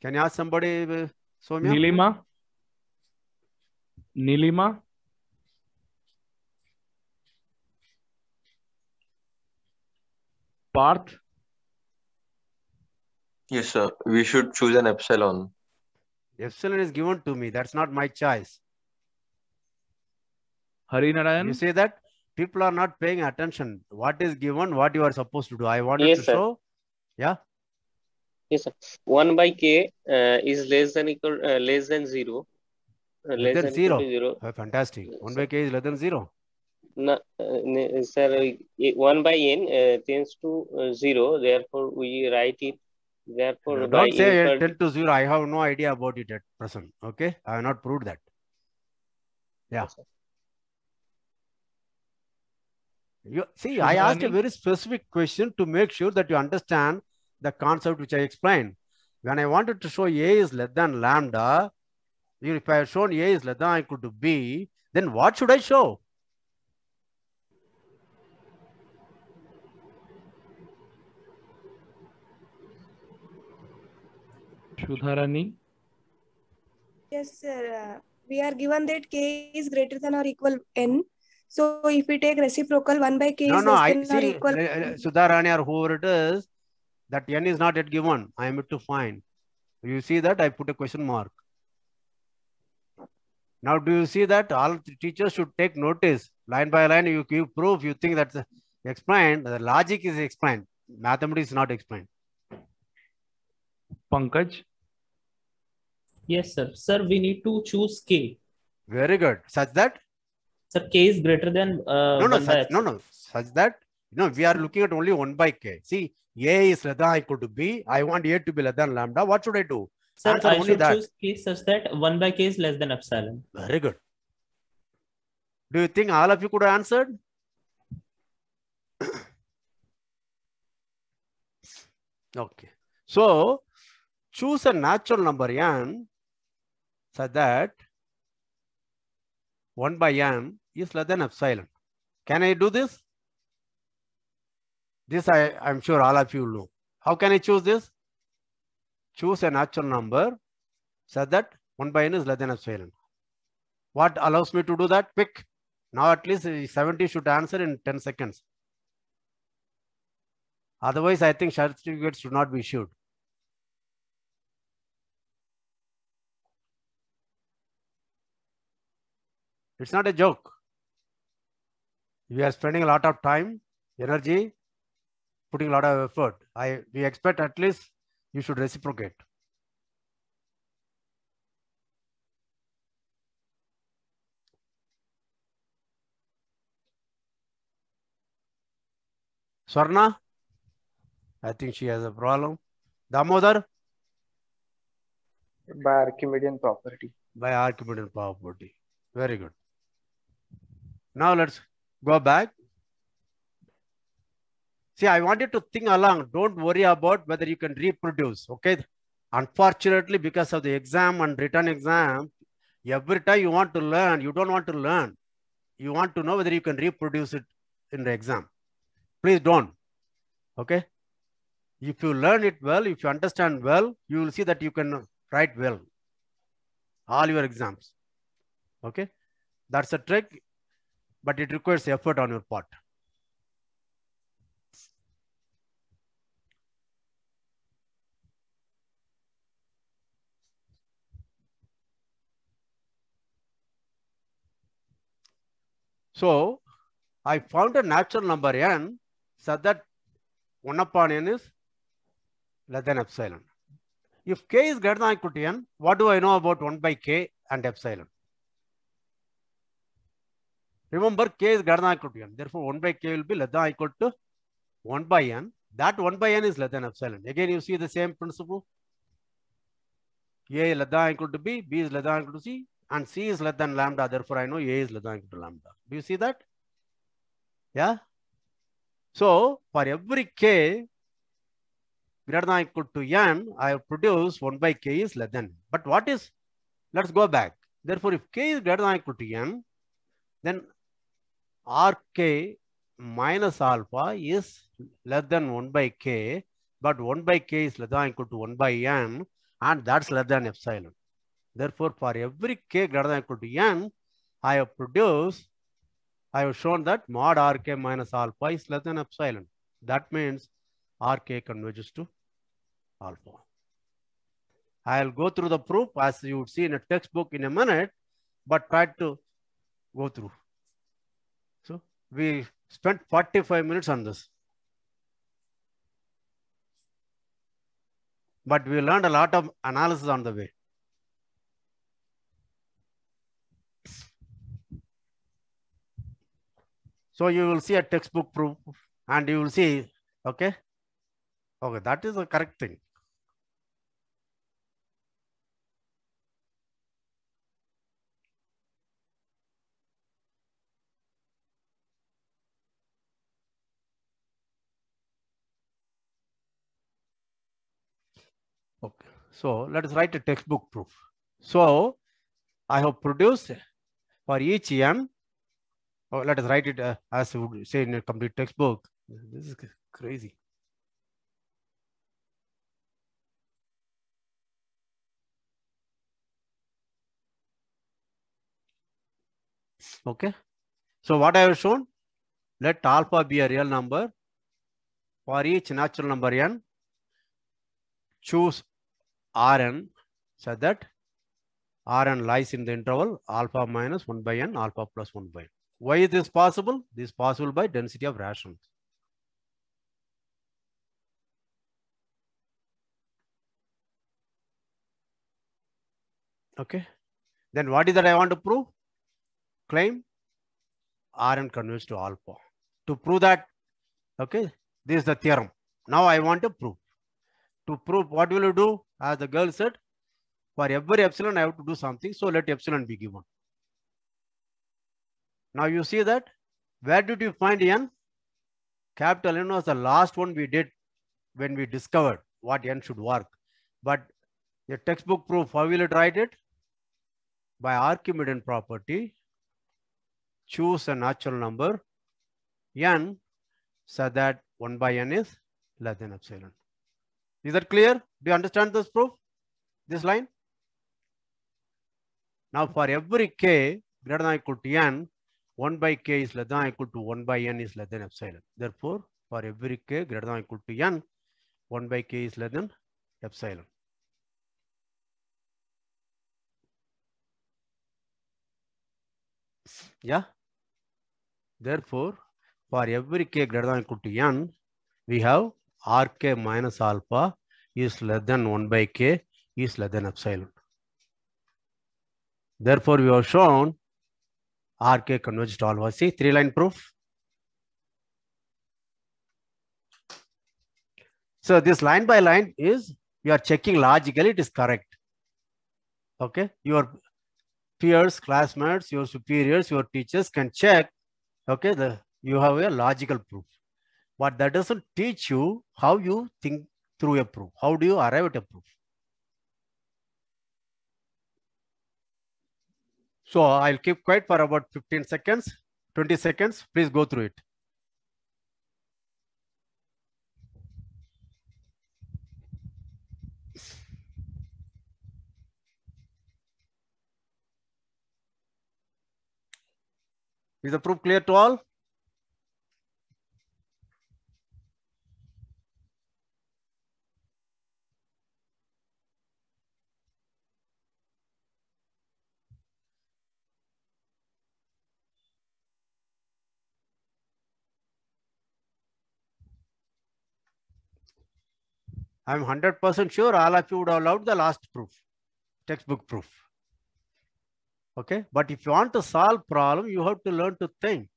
Can you ask somebody, uh, Soumya? Nilima? Nilima. Parth. Yes, sir. We should choose an epsilon. Epsilon is given to me. That's not my choice. Narayan, You say that? People are not paying attention. What is given, what you are supposed to do. I wanted yes, to sir. show. Yeah. Yes, sir. 1 by k uh, is less than equal uh, less than 0 less than, than zero. zero. Oh, fantastic. One by k is less than zero. No, uh, sir, one by n uh, tends to uh, zero. Therefore, we write it. Therefore, no, don't say n to zero. I have no idea about it at present. Okay, I have not proved that. Yeah. you see, I asked a very specific question to make sure that you understand the concept which I explained. When I wanted to show a is less than lambda, if I have shown A is less than or equal to B, then what should I show? Shudharani? Yes, sir. Uh, we are given that K is greater than or equal N. So if we take reciprocal, 1 by K no, is no, less than I, or see, equal. Uh, uh, Sudharani or whoever it is, that N is not yet given. I am to find. You see that I put a question mark. Now, do you see that all teachers should take notice line by line? You give proof, you think that's explained, the logic is explained, mathematics is not explained. Pankaj? Yes, sir. Sir, we need to choose K. Very good. Such that? Sir, K is greater than. Uh, no, no, such, no, no. Such that, you know, we are looking at only 1 by K. See, A is less than equal to B. I want A to be less than lambda. What should I do? Sir, I only should that. choose case such that 1 by k is less than epsilon. Very good. Do you think all of you could have answered? okay. So, choose a natural number n such that 1 by n is less than epsilon. Can I do this? This I, I'm sure all of you know. How can I choose this? choose an natural number such that 1 by n is less than epsilon. What allows me to do that? Pick Now at least 70 should answer in 10 seconds. Otherwise, I think certificates should not be issued. It's not a joke. We are spending a lot of time, energy, putting a lot of effort. I we expect at least you should reciprocate. Swarna, I think she has a problem. Damodar? By Archimedean property. By Archimedean property. Very good. Now let's go back See, I want you to think along. Don't worry about whether you can reproduce. Okay. Unfortunately, because of the exam and written exam, every time you want to learn, you don't want to learn. You want to know whether you can reproduce it in the exam. Please don't. Okay. If you learn it well, if you understand well, you will see that you can write well. All your exams. Okay. That's a trick, but it requires effort on your part. So I found a natural number n such that 1 upon n is less than epsilon. If k is greater than equal to n, what do I know about 1 by k and epsilon? Remember, k is greater than equal to n. Therefore, 1 by k will be less than equal to 1 by n. That 1 by n is less than epsilon. Again, you see the same principle. A is less than equal to b, b is less than equal to c, and c is less than lambda. Therefore, I know a is less than equal to lambda. Do you see that? Yeah. So for every k greater than equal to n, I have produced 1 by k is less than. But what is, let's go back. Therefore, if k is greater than equal to n, then rk minus alpha is less than 1 by k, but 1 by k is less than equal to 1 by n, and that's less than epsilon. Therefore, for every k greater than equal to n, I have produced, I have shown that mod rk minus alpha is less than epsilon. That means rk converges to alpha. I'll go through the proof as you would see in a textbook in a minute, but try to go through. So we spent 45 minutes on this. But we learned a lot of analysis on the way. So you will see a textbook proof and you will see, okay? Okay, that is the correct thing. Okay, so let us write a textbook proof. So I have produced for each M Oh, let us write it uh, as would say in a complete textbook. This is crazy. Okay. So what I have shown, let alpha be a real number. For each natural number n, choose Rn so that Rn lies in the interval alpha minus 1 by n, alpha plus 1 by n. Why is this possible? This is possible by density of rations. Okay. Then what is that I want to prove? Claim Rn converges to alpha. To prove that, okay, this is the theorem. Now I want to prove. To prove, what will you do? As the girl said, for every epsilon, I have to do something. So let epsilon be given. Now you see that where did you find n? Capital N was the last one we did when we discovered what n should work. But the textbook proof, how will it write it? By Archimedean property, choose a natural number n so that 1 by n is less than epsilon. Is that clear? Do you understand this proof? This line? Now for every k greater than or equal to n, 1 by k is less than equal to 1 by n is less than epsilon. Therefore, for every k greater than equal to n, 1 by k is less than epsilon. Yeah. Therefore, for every k greater than equal to n, we have rk minus alpha is less than 1 by k is less than epsilon. Therefore, we have shown RK converged all was See three line proof. So this line by line is you are checking logically it is correct. Okay, your peers, classmates, your superiors, your teachers can check. Okay, the you have a logical proof, but that doesn't teach you how you think through a proof. How do you arrive at a proof? So I'll keep quiet for about 15 seconds, 20 seconds. Please go through it. Is the proof clear to all? I'm 100% sure all of you would have loved the last proof, textbook proof. Okay, but if you want to solve problem, you have to learn to think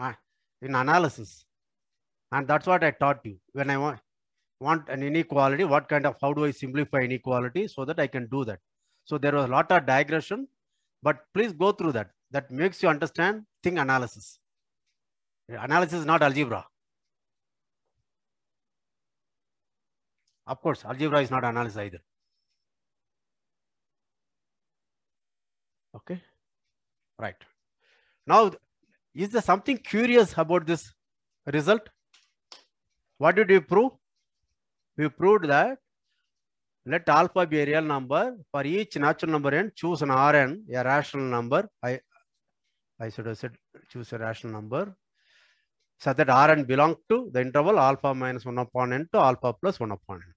uh, in analysis. And that's what I taught you. When I want, an inequality, what kind of, how do I simplify inequality so that I can do that? So there was a lot of digression, but please go through that. That makes you understand thing analysis. Analysis is not algebra. Of course, algebra is not analysis either. Okay, right. Now, is there something curious about this result? What did we prove? We proved that let alpha be a real number. For each natural number n, choose an Rn, a rational number. I, I should have said choose a rational number. So that Rn belong to the interval alpha minus 1 upon n to alpha plus 1 upon n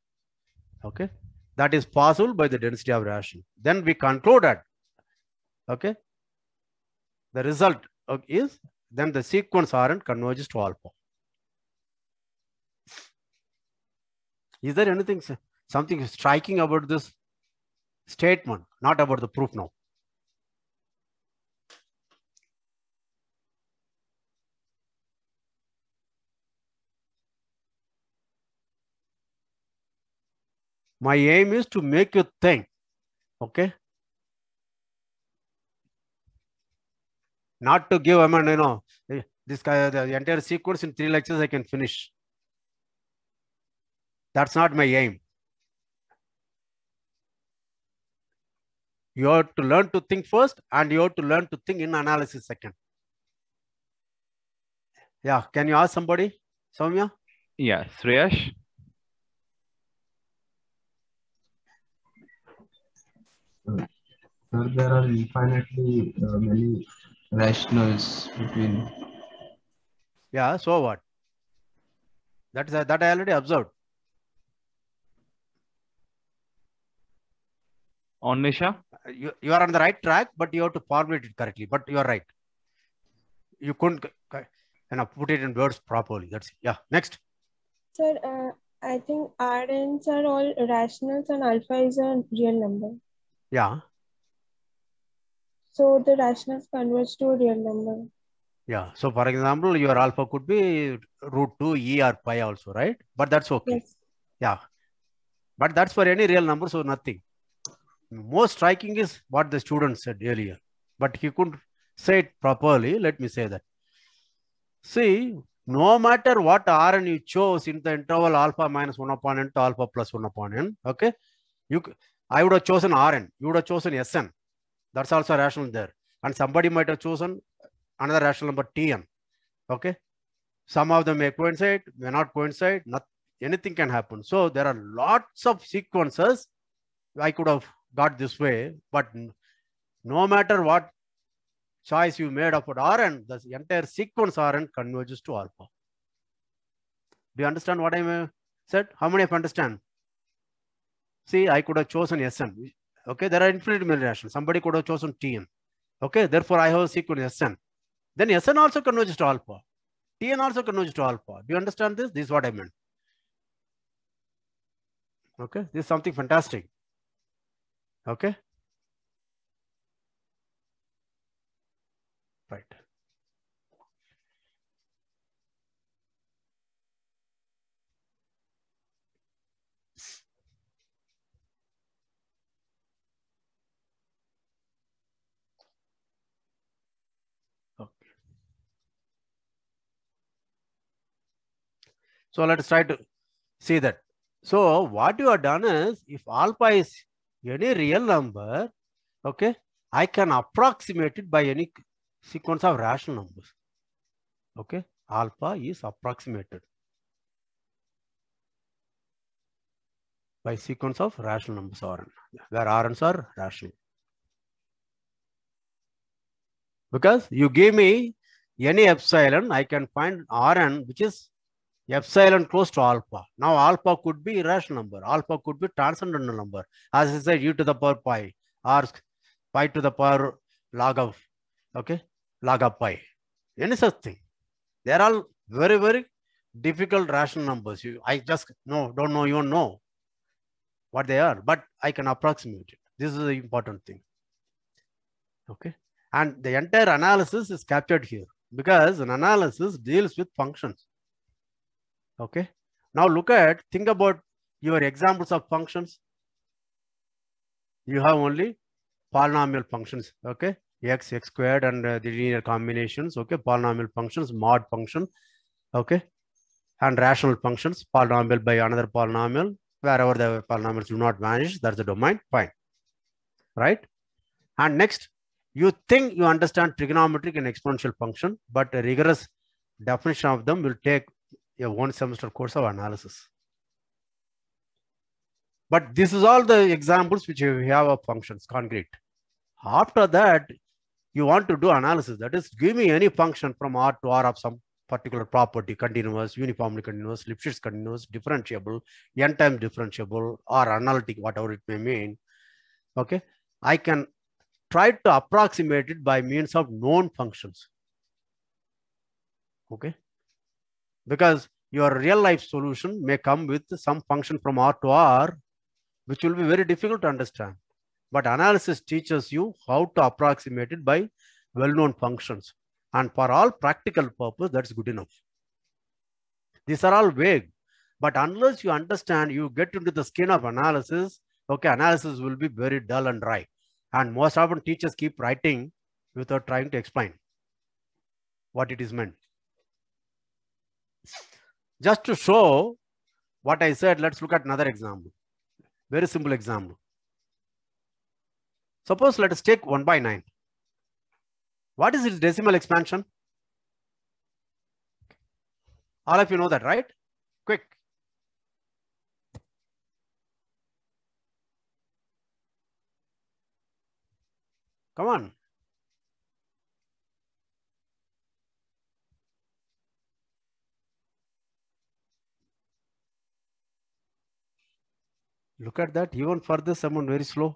okay that is possible by the density of ration then we concluded okay the result is then the sequence rn converges to alpha is there anything something striking about this statement not about the proof now My aim is to make you think. Okay. Not to give, I mean, you know, this guy, the entire sequence in three lectures, I can finish. That's not my aim. You have to learn to think first and you have to learn to think in analysis second. Yeah, can you ask somebody? Soumya? Yeah, Sriyash. Sir, there are infinitely uh, many rationals between. Yeah, so what? That is that I already observed. On Nisha? You, you are on the right track, but you have to formulate it correctly. But you are right. You couldn't and I put it in words properly. That's Yeah. Next. Sir, uh, I think Rn's are all rationals and alpha is a real number. Yeah. So the rationals converge to a real number. Yeah. So for example, your alpha could be root 2 e or pi also, right? But that's okay. Yes. Yeah. But that's for any real number, so nothing. Most striking is what the student said earlier. But he couldn't say it properly. Let me say that. See, no matter what Rn you chose in the interval alpha minus 1 upon n to alpha plus 1 upon n, okay? You, I would have chosen Rn. You would have chosen Sn. That's also rational there. And somebody might have chosen another rational number Tn. Okay. Some of them may coincide, may not coincide, not, anything can happen. So there are lots of sequences I could have got this way, but no matter what choice you made of Rn, the entire sequence Rn converges to alpha. Do you understand what I said? How many of you understand? See, I could have chosen Sn. Okay, there are infinite many rationals. Somebody could have chosen Tn. Okay, therefore I have a sequence Sn. Then Sn also converges to alpha. Tn also converges to alpha. Do you understand this? This is what I meant. Okay, this is something fantastic. Okay, So let's try to see that. So what you have done is if alpha is any real number, okay, I can approximate it by any sequence of rational numbers. Okay, alpha is approximated by sequence of rational numbers Rn, where Rns are rational. Because you give me any epsilon, I can find Rn, which is epsilon close to alpha. Now alpha could be irrational number. Alpha could be transcendental number. As I said, u to the power pi or pi to the power log of, okay, log of pi. Any such thing. They are all very, very difficult rational numbers. You, I just no, don't know, even know what they are, but I can approximate it. This is the important thing. Okay. And the entire analysis is captured here because an analysis deals with functions Okay. Now look at, think about your examples of functions. You have only polynomial functions. Okay. X, X squared and uh, the linear combinations. Okay. Polynomial functions, mod function. Okay. And rational functions, polynomial by another polynomial. Wherever the polynomials do not vanish, that's the domain. Fine. Right. And next, you think you understand trigonometric and exponential function, but a rigorous definition of them will take a one semester course of analysis. But this is all the examples which we have of functions, concrete. After that, you want to do analysis. That is, give me any function from R to R of some particular property, continuous, uniformly continuous, Lipschitz continuous, differentiable, n times differentiable, or analytic, whatever it may mean. Okay, I can try to approximate it by means of known functions. Okay, because your real life solution may come with some function from R to R, which will be very difficult to understand. But analysis teaches you how to approximate it by well-known functions. And for all practical purpose, that's good enough. These are all vague. But unless you understand, you get into the skin of analysis, okay, analysis will be very dull and dry. And most often teachers keep writing without trying to explain what it is meant. Just to show what I said, let's look at another example. Very simple example. Suppose let us take 1 by 9. What is its decimal expansion? All of you know that, right? Quick. Come on. Look at that, even further, someone very slow.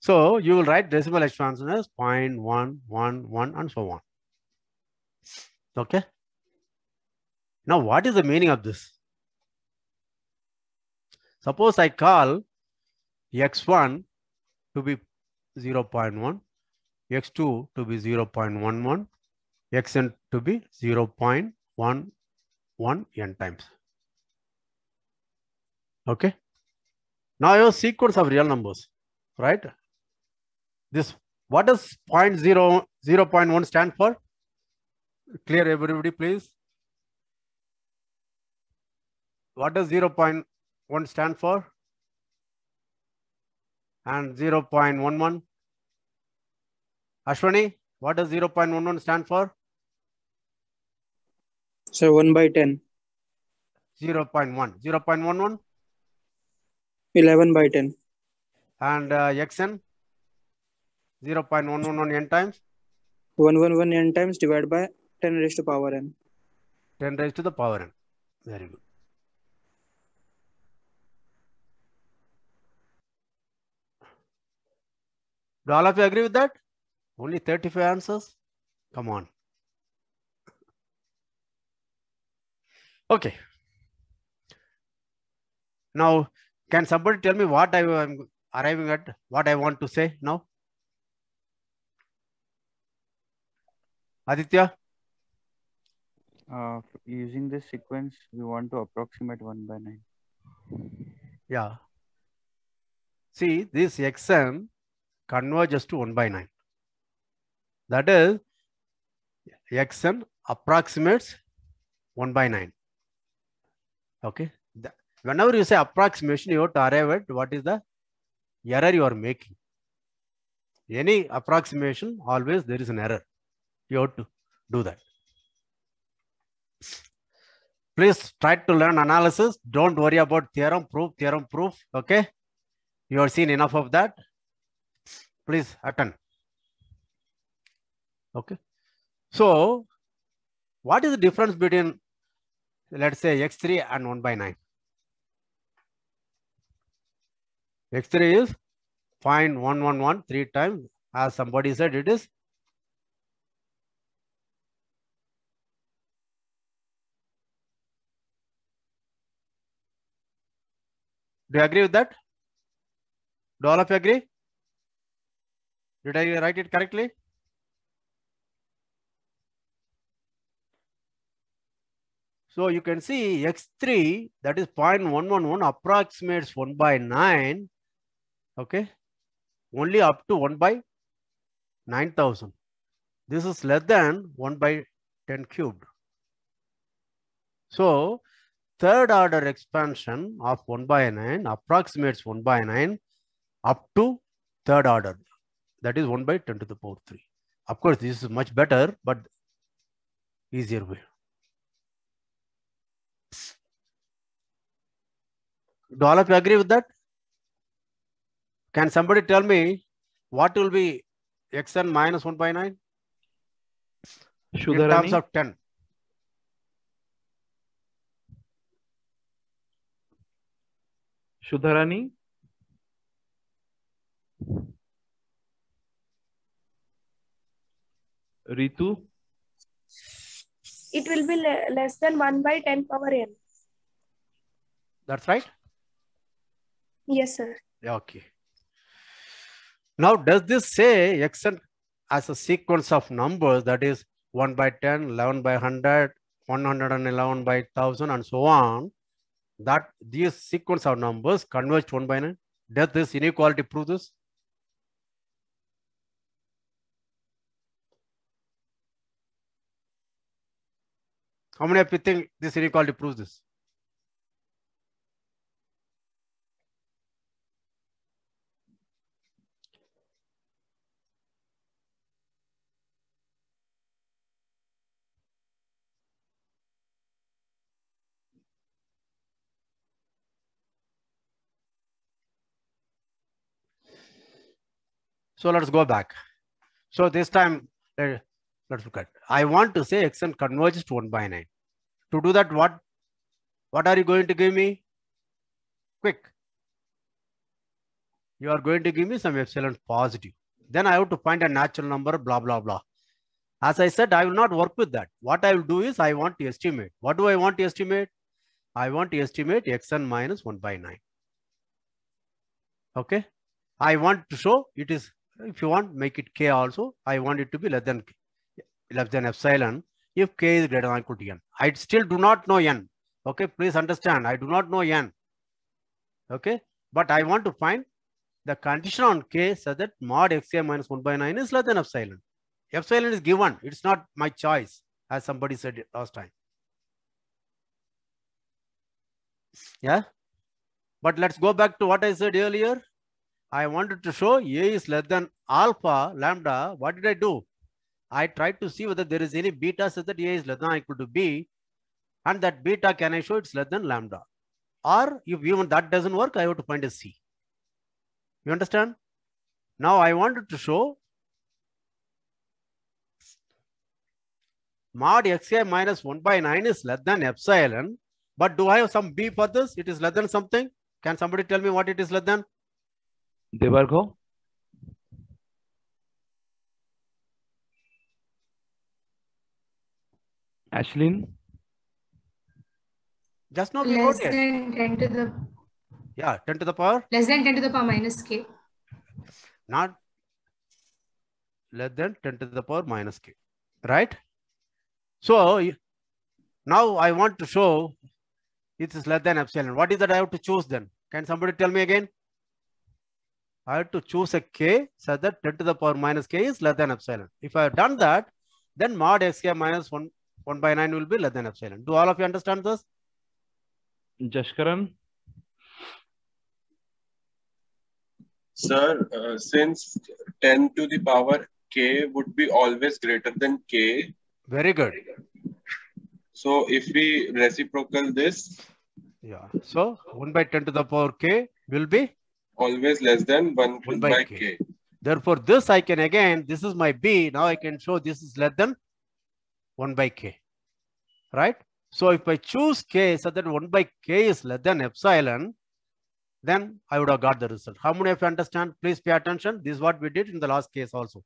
So you will write decimal expansion as 0.111 and so on. Okay. Now, what is the meaning of this? Suppose I call x1 to be 0 0.1, x2 to be 0 0.11, xn to be 0 0.11 n times. Okay. Now your sequence of real numbers, right? This what does 0, 0, 0 0.1 stand for? Clear everybody, please. What does 0 0.1 stand for? And 0 0.11? Ashwani, what does 0 0.11 stand for? Sir, 1 by 10. 0 0.1. 0 0.11? 11 by 10. And uh, xn? 0 0.111 n times? 111 n times divided by 10 raised to power n. 10 raised to the power n. Very good. Do all of you agree with that? Only 35 answers? Come on. Okay. Now, can somebody tell me what I am arriving at, what I want to say now? Aditya? Uh, using this sequence, we want to approximate 1 by 9. Yeah. See, this xm converges to 1 by 9. That is, xn approximates 1 by 9. Okay. The, whenever you say approximation, you have to arrive at what is the error you are making. Any approximation, always there is an error. You have to do that. Please try to learn analysis. Don't worry about theorem, proof, theorem, proof. Okay. You have seen enough of that. Please attend. Okay. So what is the difference between let's say x3 and 1 by 9. x3 is find 111 three times as somebody said it is Do you agree with that? Do all of you agree? Did I write it correctly? So you can see x3 that is 0.111 approximates 1 by 9. Okay. Only up to 1 by 9000. This is less than 1 by 10 cubed. So third order expansion of 1 by 9 approximates 1 by 9 up to third order. That is 1 by 10 to the power 3. Of course, this is much better, but easier way. Do all of you agree with that? Can somebody tell me what will be xn minus 1.9? Sugar in terms of 10. Sudharani? Ritu? It will be le less than one by ten power n. That's right. Yes, sir. Okay. Now, does this say x as a sequence of numbers that is 1 by 10, 11 by 100, 111 by 1000 and so on, that these sequence of numbers converge to 1 by 9? Does this inequality prove this? How many of you think this inequality proves this? So let's go back. So this time, let, us look at, I want to say xn converges to 1 by 9. To do that, what, what are you going to give me? Quick. You are going to give me some epsilon positive. Then I have to find a natural number, blah, blah, blah. As I said, I will not work with that. What I will do is I want to estimate. What do I want to estimate? I want to estimate xn minus 1 by 9. Okay. I want to show it is if you want, make it k also. I want it to be less than less than epsilon if k is greater than equal to n. I still do not know n. Okay, please understand. I do not know n. Okay, but I want to find the condition on k so that mod xi minus 1 by 9 is less than epsilon. Epsilon is given. It's not my choice, as somebody said last time. Yeah. But let's go back to what I said earlier. I wanted to show A is less than alpha lambda. What did I do? I tried to see whether there is any beta such that A is less than equal to B. And that beta, can I show it's less than lambda? Or if even that doesn't work, I have to find a C. You understand? Now I wanted to show mod xi minus 1 by 9 is less than epsilon. But do I have some B for this? It is less than something. Can somebody tell me what it is less than? দেবার্ঘ Ashlin, just now we less than 10 to the yeah 10 to the power less than 10 to the power minus k not less than 10 to the power minus k right so now i want to show it is less than epsilon what is that i have to choose then can somebody tell me again I have to choose a k such that 10 to the power minus k is less than epsilon. If I have done that, then mod xk minus 1, 1 by 9 will be less than epsilon. Do all of you understand this? Jashkaran? Sir, uh, since 10 to the power k would be always greater than k. Very good. So if we reciprocal this. Yeah. So 1 by 10 to the power k will be always less than 1, by, by k. k. Therefore, this I can again, this is my b. Now I can show this is less than 1 by k, right? So if I choose k, so then 1 by k is less than epsilon, then I would have got the result. How many of you understand? Please pay attention. This is what we did in the last case also.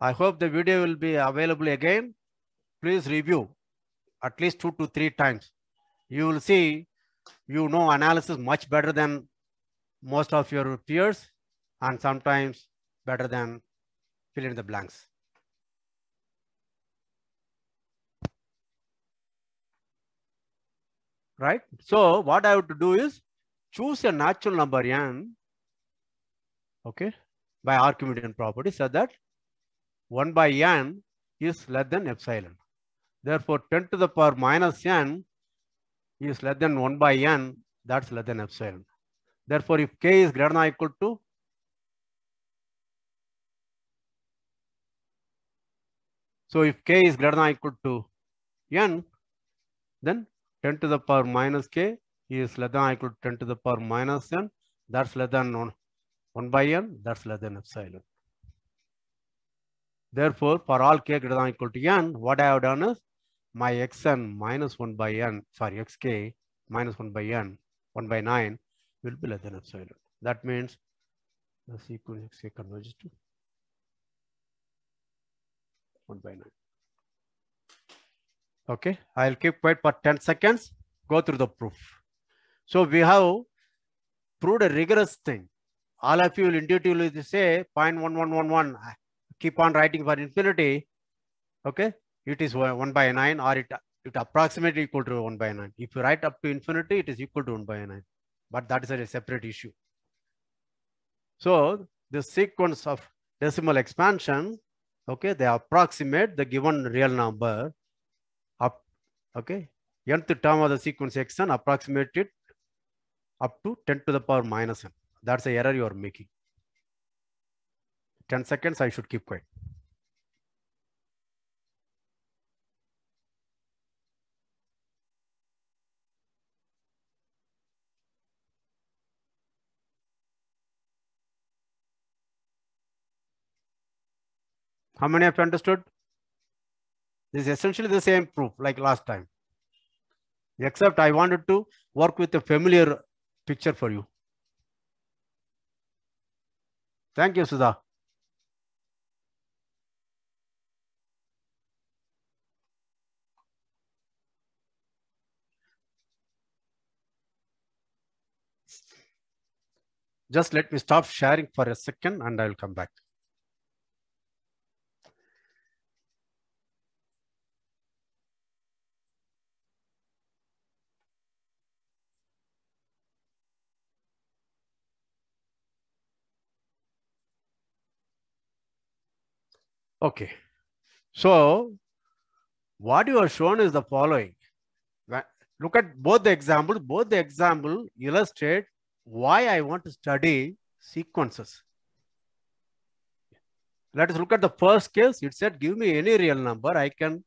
I hope the video will be available again. Please review at least two to three times you will see you know analysis much better than most of your peers and sometimes better than fill in the blanks. Right? So what I have to do is choose a natural number n, okay, by Archimedean property so that 1 by n is less than epsilon. Therefore, 10 to the power minus n is less than 1 by n, that's less than epsilon. Therefore, if k is greater than or equal to So if k is greater than or equal to n, then 10 to the power minus k is less than or equal to 10 to the power minus n. That's less than 1, 1 by n. That's less than epsilon. Therefore, for all k greater than or equal to n, what I have done is my xn minus 1 by n, sorry, xk minus 1 by n, 1 by 9 will be less than epsilon. That means the sequence xk converges to 1 by 9. Okay, I'll keep quiet for 10 seconds, go through the proof. So we have proved a rigorous thing. All of you will intuitively say 0.1111, keep on writing for infinity. Okay, it is 1 by 9 or it, it approximately equal to 1 by 9. If you write up to infinity, it is equal to 1 by 9. But that is a separate issue. So the sequence of decimal expansion, okay, they approximate the given real number up, okay, nth term of the sequence xn approximated up to 10 to the power minus n. That's the error you are making. 10 seconds, I should keep quiet. How many have understood? This is essentially the same proof like last time. Except I wanted to work with a familiar picture for you. Thank you, Sudha. Just let me stop sharing for a second and I will come back. Okay. So what you are shown is the following. Look at both the examples. Both the example illustrate why I want to study sequences. Let us look at the first case. It said, give me any real number. I can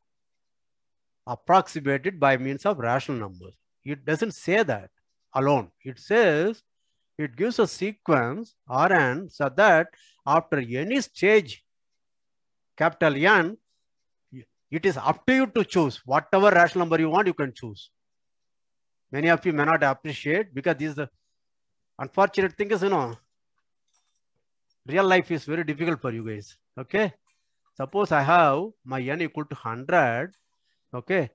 approximate it by means of rational numbers. It doesn't say that alone. It says, it gives a sequence Rn so that after any stage capital N, it is up to you to choose whatever rational number you want, you can choose. Many of you may not appreciate because this is the unfortunate thing is, you know, real life is very difficult for you guys. Okay. Suppose I have my n equal to 100. Okay.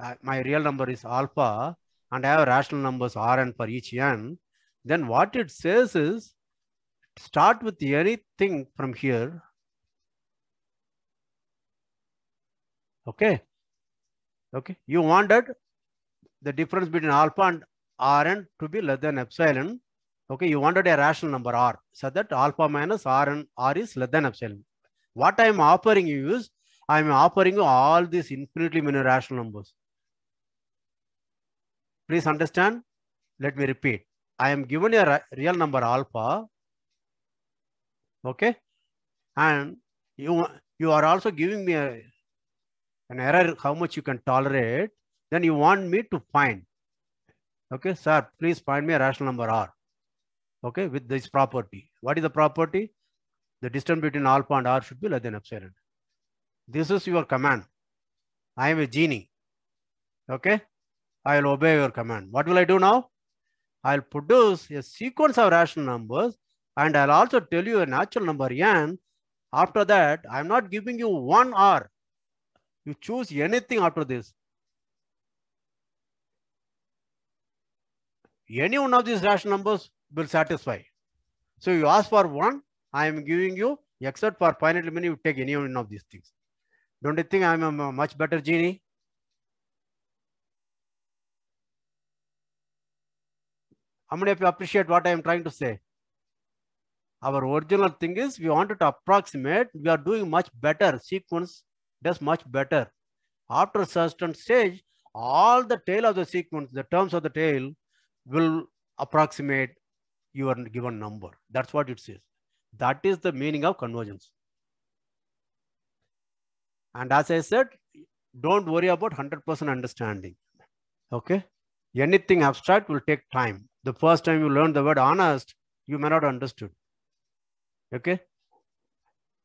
Uh, my real number is alpha and I have rational numbers Rn for each n. Then what it says is start with anything from here Okay. Okay. You wanted the difference between alpha and Rn to be less than epsilon. Okay. You wanted a rational number R. So that alpha minus Rn, R is less than epsilon. What I am offering you is, I am offering you all these infinitely many rational numbers. Please understand. Let me repeat. I am given a real number alpha. Okay. And you, you are also giving me a an error, how much you can tolerate, then you want me to find. Okay, sir, please find me a rational number R. Okay, with this property. What is the property? The distance between alpha and R should be less than epsilon. This is your command. I am a genie. Okay, I will obey your command. What will I do now? I'll produce a sequence of rational numbers and I'll also tell you a natural number n. After that, I'm not giving you one R. You choose anything after this. Any one of these rational numbers will satisfy. So you ask for one, I am giving you, except for finite many, you take any one of these things. Don't you think I'm a much better genie? How many of you appreciate what I am trying to say? Our original thing is we wanted to approximate, we are doing much better sequence does much better. After a certain stage, all the tail of the sequence, the terms of the tail will approximate your given number. That's what it says. That is the meaning of convergence. And as I said, don't worry about 100% understanding. Okay? Anything abstract will take time. The first time you learn the word honest, you may not understood. Okay?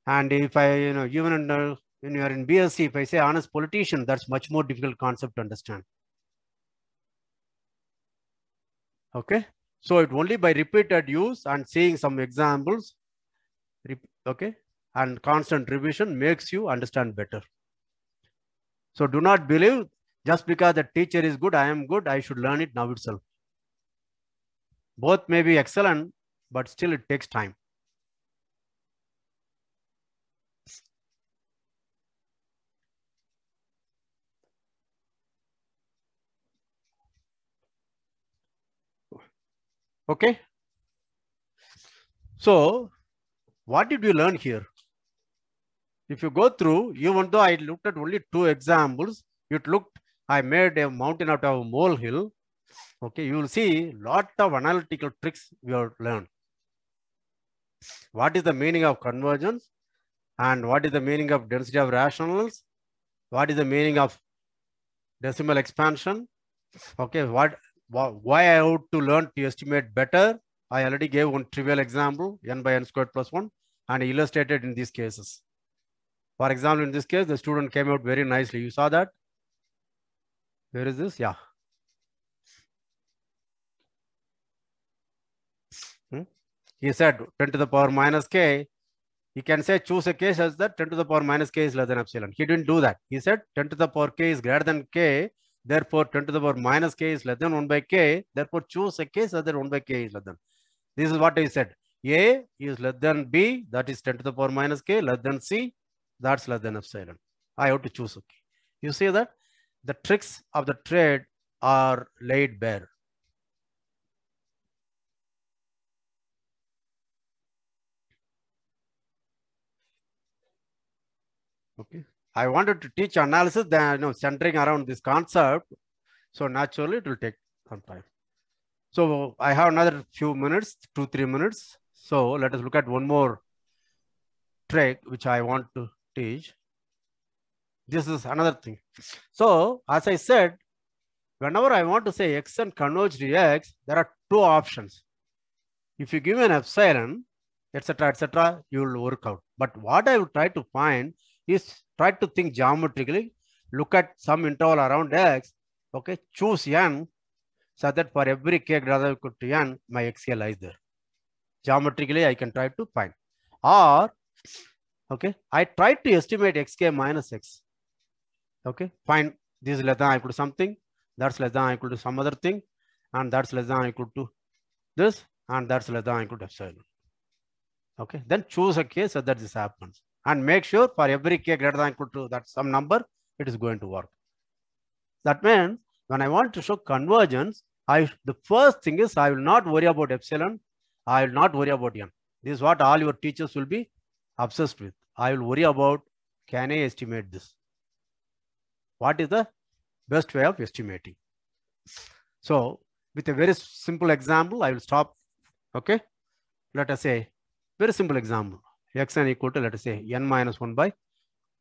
And if I, you know, even when you are in BSc, if I say honest politician, that's much more difficult concept to understand. Okay. So it only by repeated use and seeing some examples, okay, and constant revision makes you understand better. So do not believe just because the teacher is good, I am good, I should learn it now itself. Both may be excellent, but still it takes time. Okay. So what did you learn here? If you go through, even though I looked at only two examples, it looked, I made a mountain out of a molehill. Okay, you will see lot of analytical tricks you have learned. What is the meaning of convergence? And what is the meaning of density of rationals? What is the meaning of decimal expansion? Okay, what why I ought to learn to estimate better. I already gave one trivial example, n by n squared plus 1, and illustrated in these cases. For example, in this case, the student came out very nicely. You saw that? Where is this? Yeah. Hmm? He said 10 to the power minus k. He can say choose a case as that 10 to the power minus k is less than epsilon. He didn't do that. He said 10 to the power k is greater than k Therefore, 10 to the power minus k is less than 1 by k. Therefore, choose a case that 1 by k is less than. This is what I said. A is less than B, that is 10 to the power minus k, less than C, that's less than epsilon. I have to choose okay. You see that? The tricks of the trade are laid bare. I wanted to teach analysis, then you know, centering around this concept. So naturally it will take some time. So I have another few minutes, two, three minutes. So let us look at one more trick, which I want to teach. This is another thing. So as I said, whenever I want to say X and converge to X, there are two options. If you give an epsilon, etc., etc., you will work out. But what I will try to find is try to think geometrically look at some interval around x okay choose n so that for every k greater equal to n my xl lies there geometrically i can try to find or okay i try to estimate xk minus x okay find this less than equal to something that's less than equal to some other thing and that's less than equal to this and that's less than equal to epsilon okay then choose a case so that this happens and make sure for every k greater than equal to that some number, it is going to work. That means when I want to show convergence, I the first thing is I will not worry about epsilon. I will not worry about n. This is what all your teachers will be obsessed with. I will worry about can I estimate this? What is the best way of estimating? So with a very simple example, I will stop. Okay. Let us say very simple example x n equal to, let us say, n minus 1 by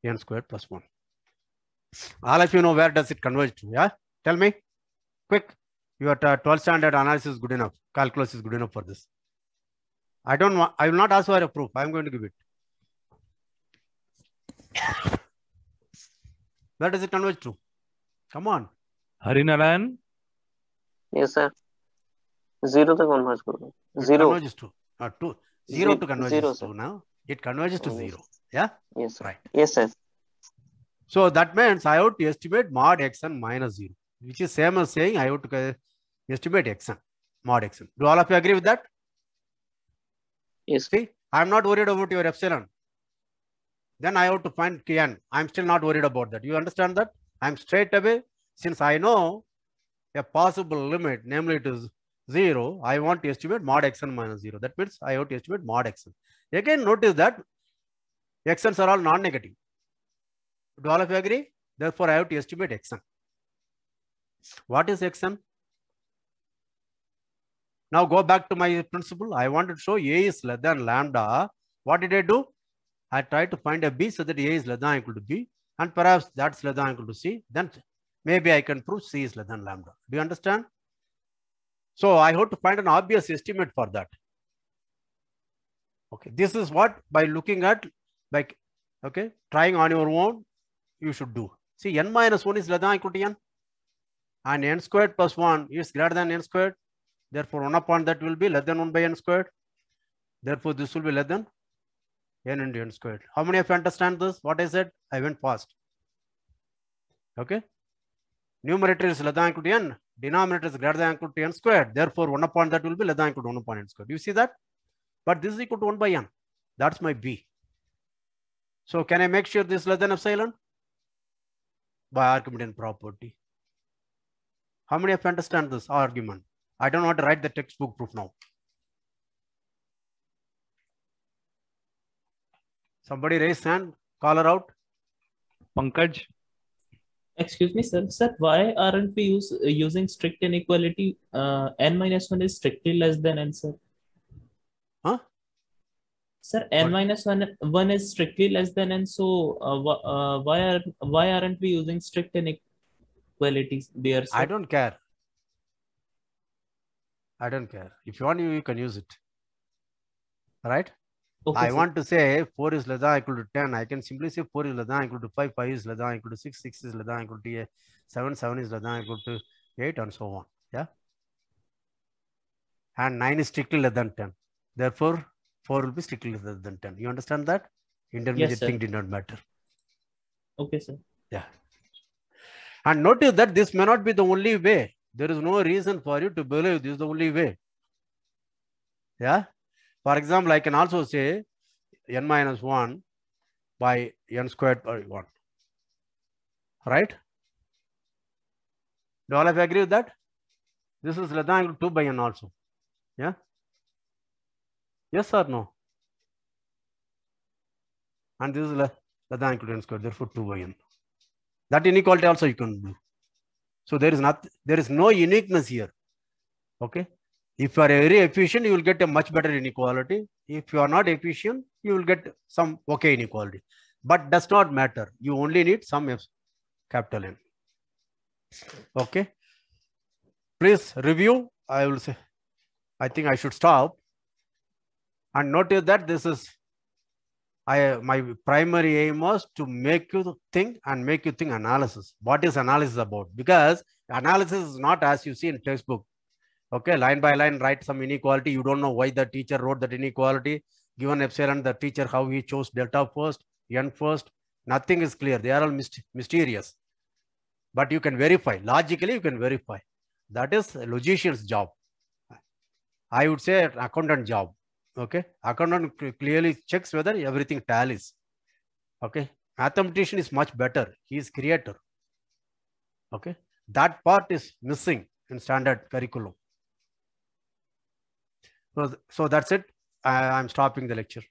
n squared plus 1. All of you know where does it converge to, yeah? Tell me, quick. Your 12th uh, standard analysis is good enough. Calculus is good enough for this. I don't want, I will not ask for a proof. I'm going to give it. Where does it converge to? Come on. Harinaran? Yes, sir. Zero to converge. Zero. converges to. Not uh, two. Zero, zero to converge zero, to now. It converges to oh, zero. Yes. Yeah? Yes, sir. Right. Yes, sir. So that means I have to estimate mod xn minus zero, which is same as saying I have to estimate xn, mod xn. Do all of you agree with that? Yes. See, I'm not worried about your epsilon. Then I have to find Kn. I'm still not worried about that. You understand that? I'm straight away, since I know a possible limit, namely it is 0, I want to estimate mod xn minus 0. That means I have to estimate mod xn. Again, notice that xn's are all non-negative. Do all of you agree? Therefore, I have to estimate xn. What is xn? Now go back to my principle. I wanted to show A is less than lambda. What did I do? I tried to find a B so that A is less than equal to B. And perhaps that's less than equal to C. Then maybe I can prove C is less than lambda. Do you understand? So I have to find an obvious estimate for that. Okay, this is what by looking at like, okay, trying on your own, you should do. See, n minus 1 is less than equal to n. And n squared plus 1 is greater than n squared. Therefore, 1 upon that will be less than 1 by n squared. Therefore, this will be less than n into n squared. How many of you understand this? What I said? I went fast. Okay. Numerator is less than equal to n. Denominator is greater than equal to n squared. Therefore, 1 upon that will be less than equal to 1 upon n squared. You see that? but this is equal to 1 by n. That's my b. So can I make sure this less than epsilon? By Archimedean property. How many of you understand this argument? I don't want to write the textbook proof now. Somebody raise hand, call her out. Pankaj. Excuse me, sir. Sir, why aren't we use, using strict inequality? Uh, n minus 1 is strictly less than n, sir. Sir, n minus one one is strictly less than n. So uh, uh, why are why aren't we using strict inequalities there? Sir? I don't care. I don't care. If you want, you, you can use it. Right? Okay, I sir. want to say 4 is less than equal to 10. I can simply say 4 is less than equal to 5, 5 is less than equal to 6, 6 is less than equal to 8, 7, 7 is less than equal to 8 and so on. Yeah. And 9 is strictly less than 10. Therefore, 4 will be strictly less than 10. You understand that? Intermediate yes, thing did not matter. Okay, sir. Yeah. And notice that this may not be the only way. There is no reason for you to believe this is the only way. Yeah. For example, I can also say n minus 1 by n squared by 1. Right? Do all of you agree with that? This is less than 2 by n also. Yeah. Yes or no? And this is the than equal inequality. square, therefore 2 by n That inequality also you can do. So there is not, there is no uniqueness here. Okay. If you are very efficient, you will get a much better inequality. If you are not efficient, you will get some okay inequality. But does not matter. You only need some F capital N. Okay. Please review. I will say, I think I should stop. And notice that this is I, my primary aim was to make you think and make you think analysis. What is analysis about? Because analysis is not as you see in textbook. Okay, line by line, write some inequality. You don't know why the teacher wrote that inequality. Given epsilon, the teacher, how he chose delta first, n first. Nothing is clear. They are all myst mysterious. But you can verify. Logically, you can verify. That is logician's job. I would say accountant job. Okay, accountant clearly checks whether everything tallies. Okay, mathematician is much better. He is creator. Okay, that part is missing in standard curriculum. So, so that's it. I, I'm stopping the lecture.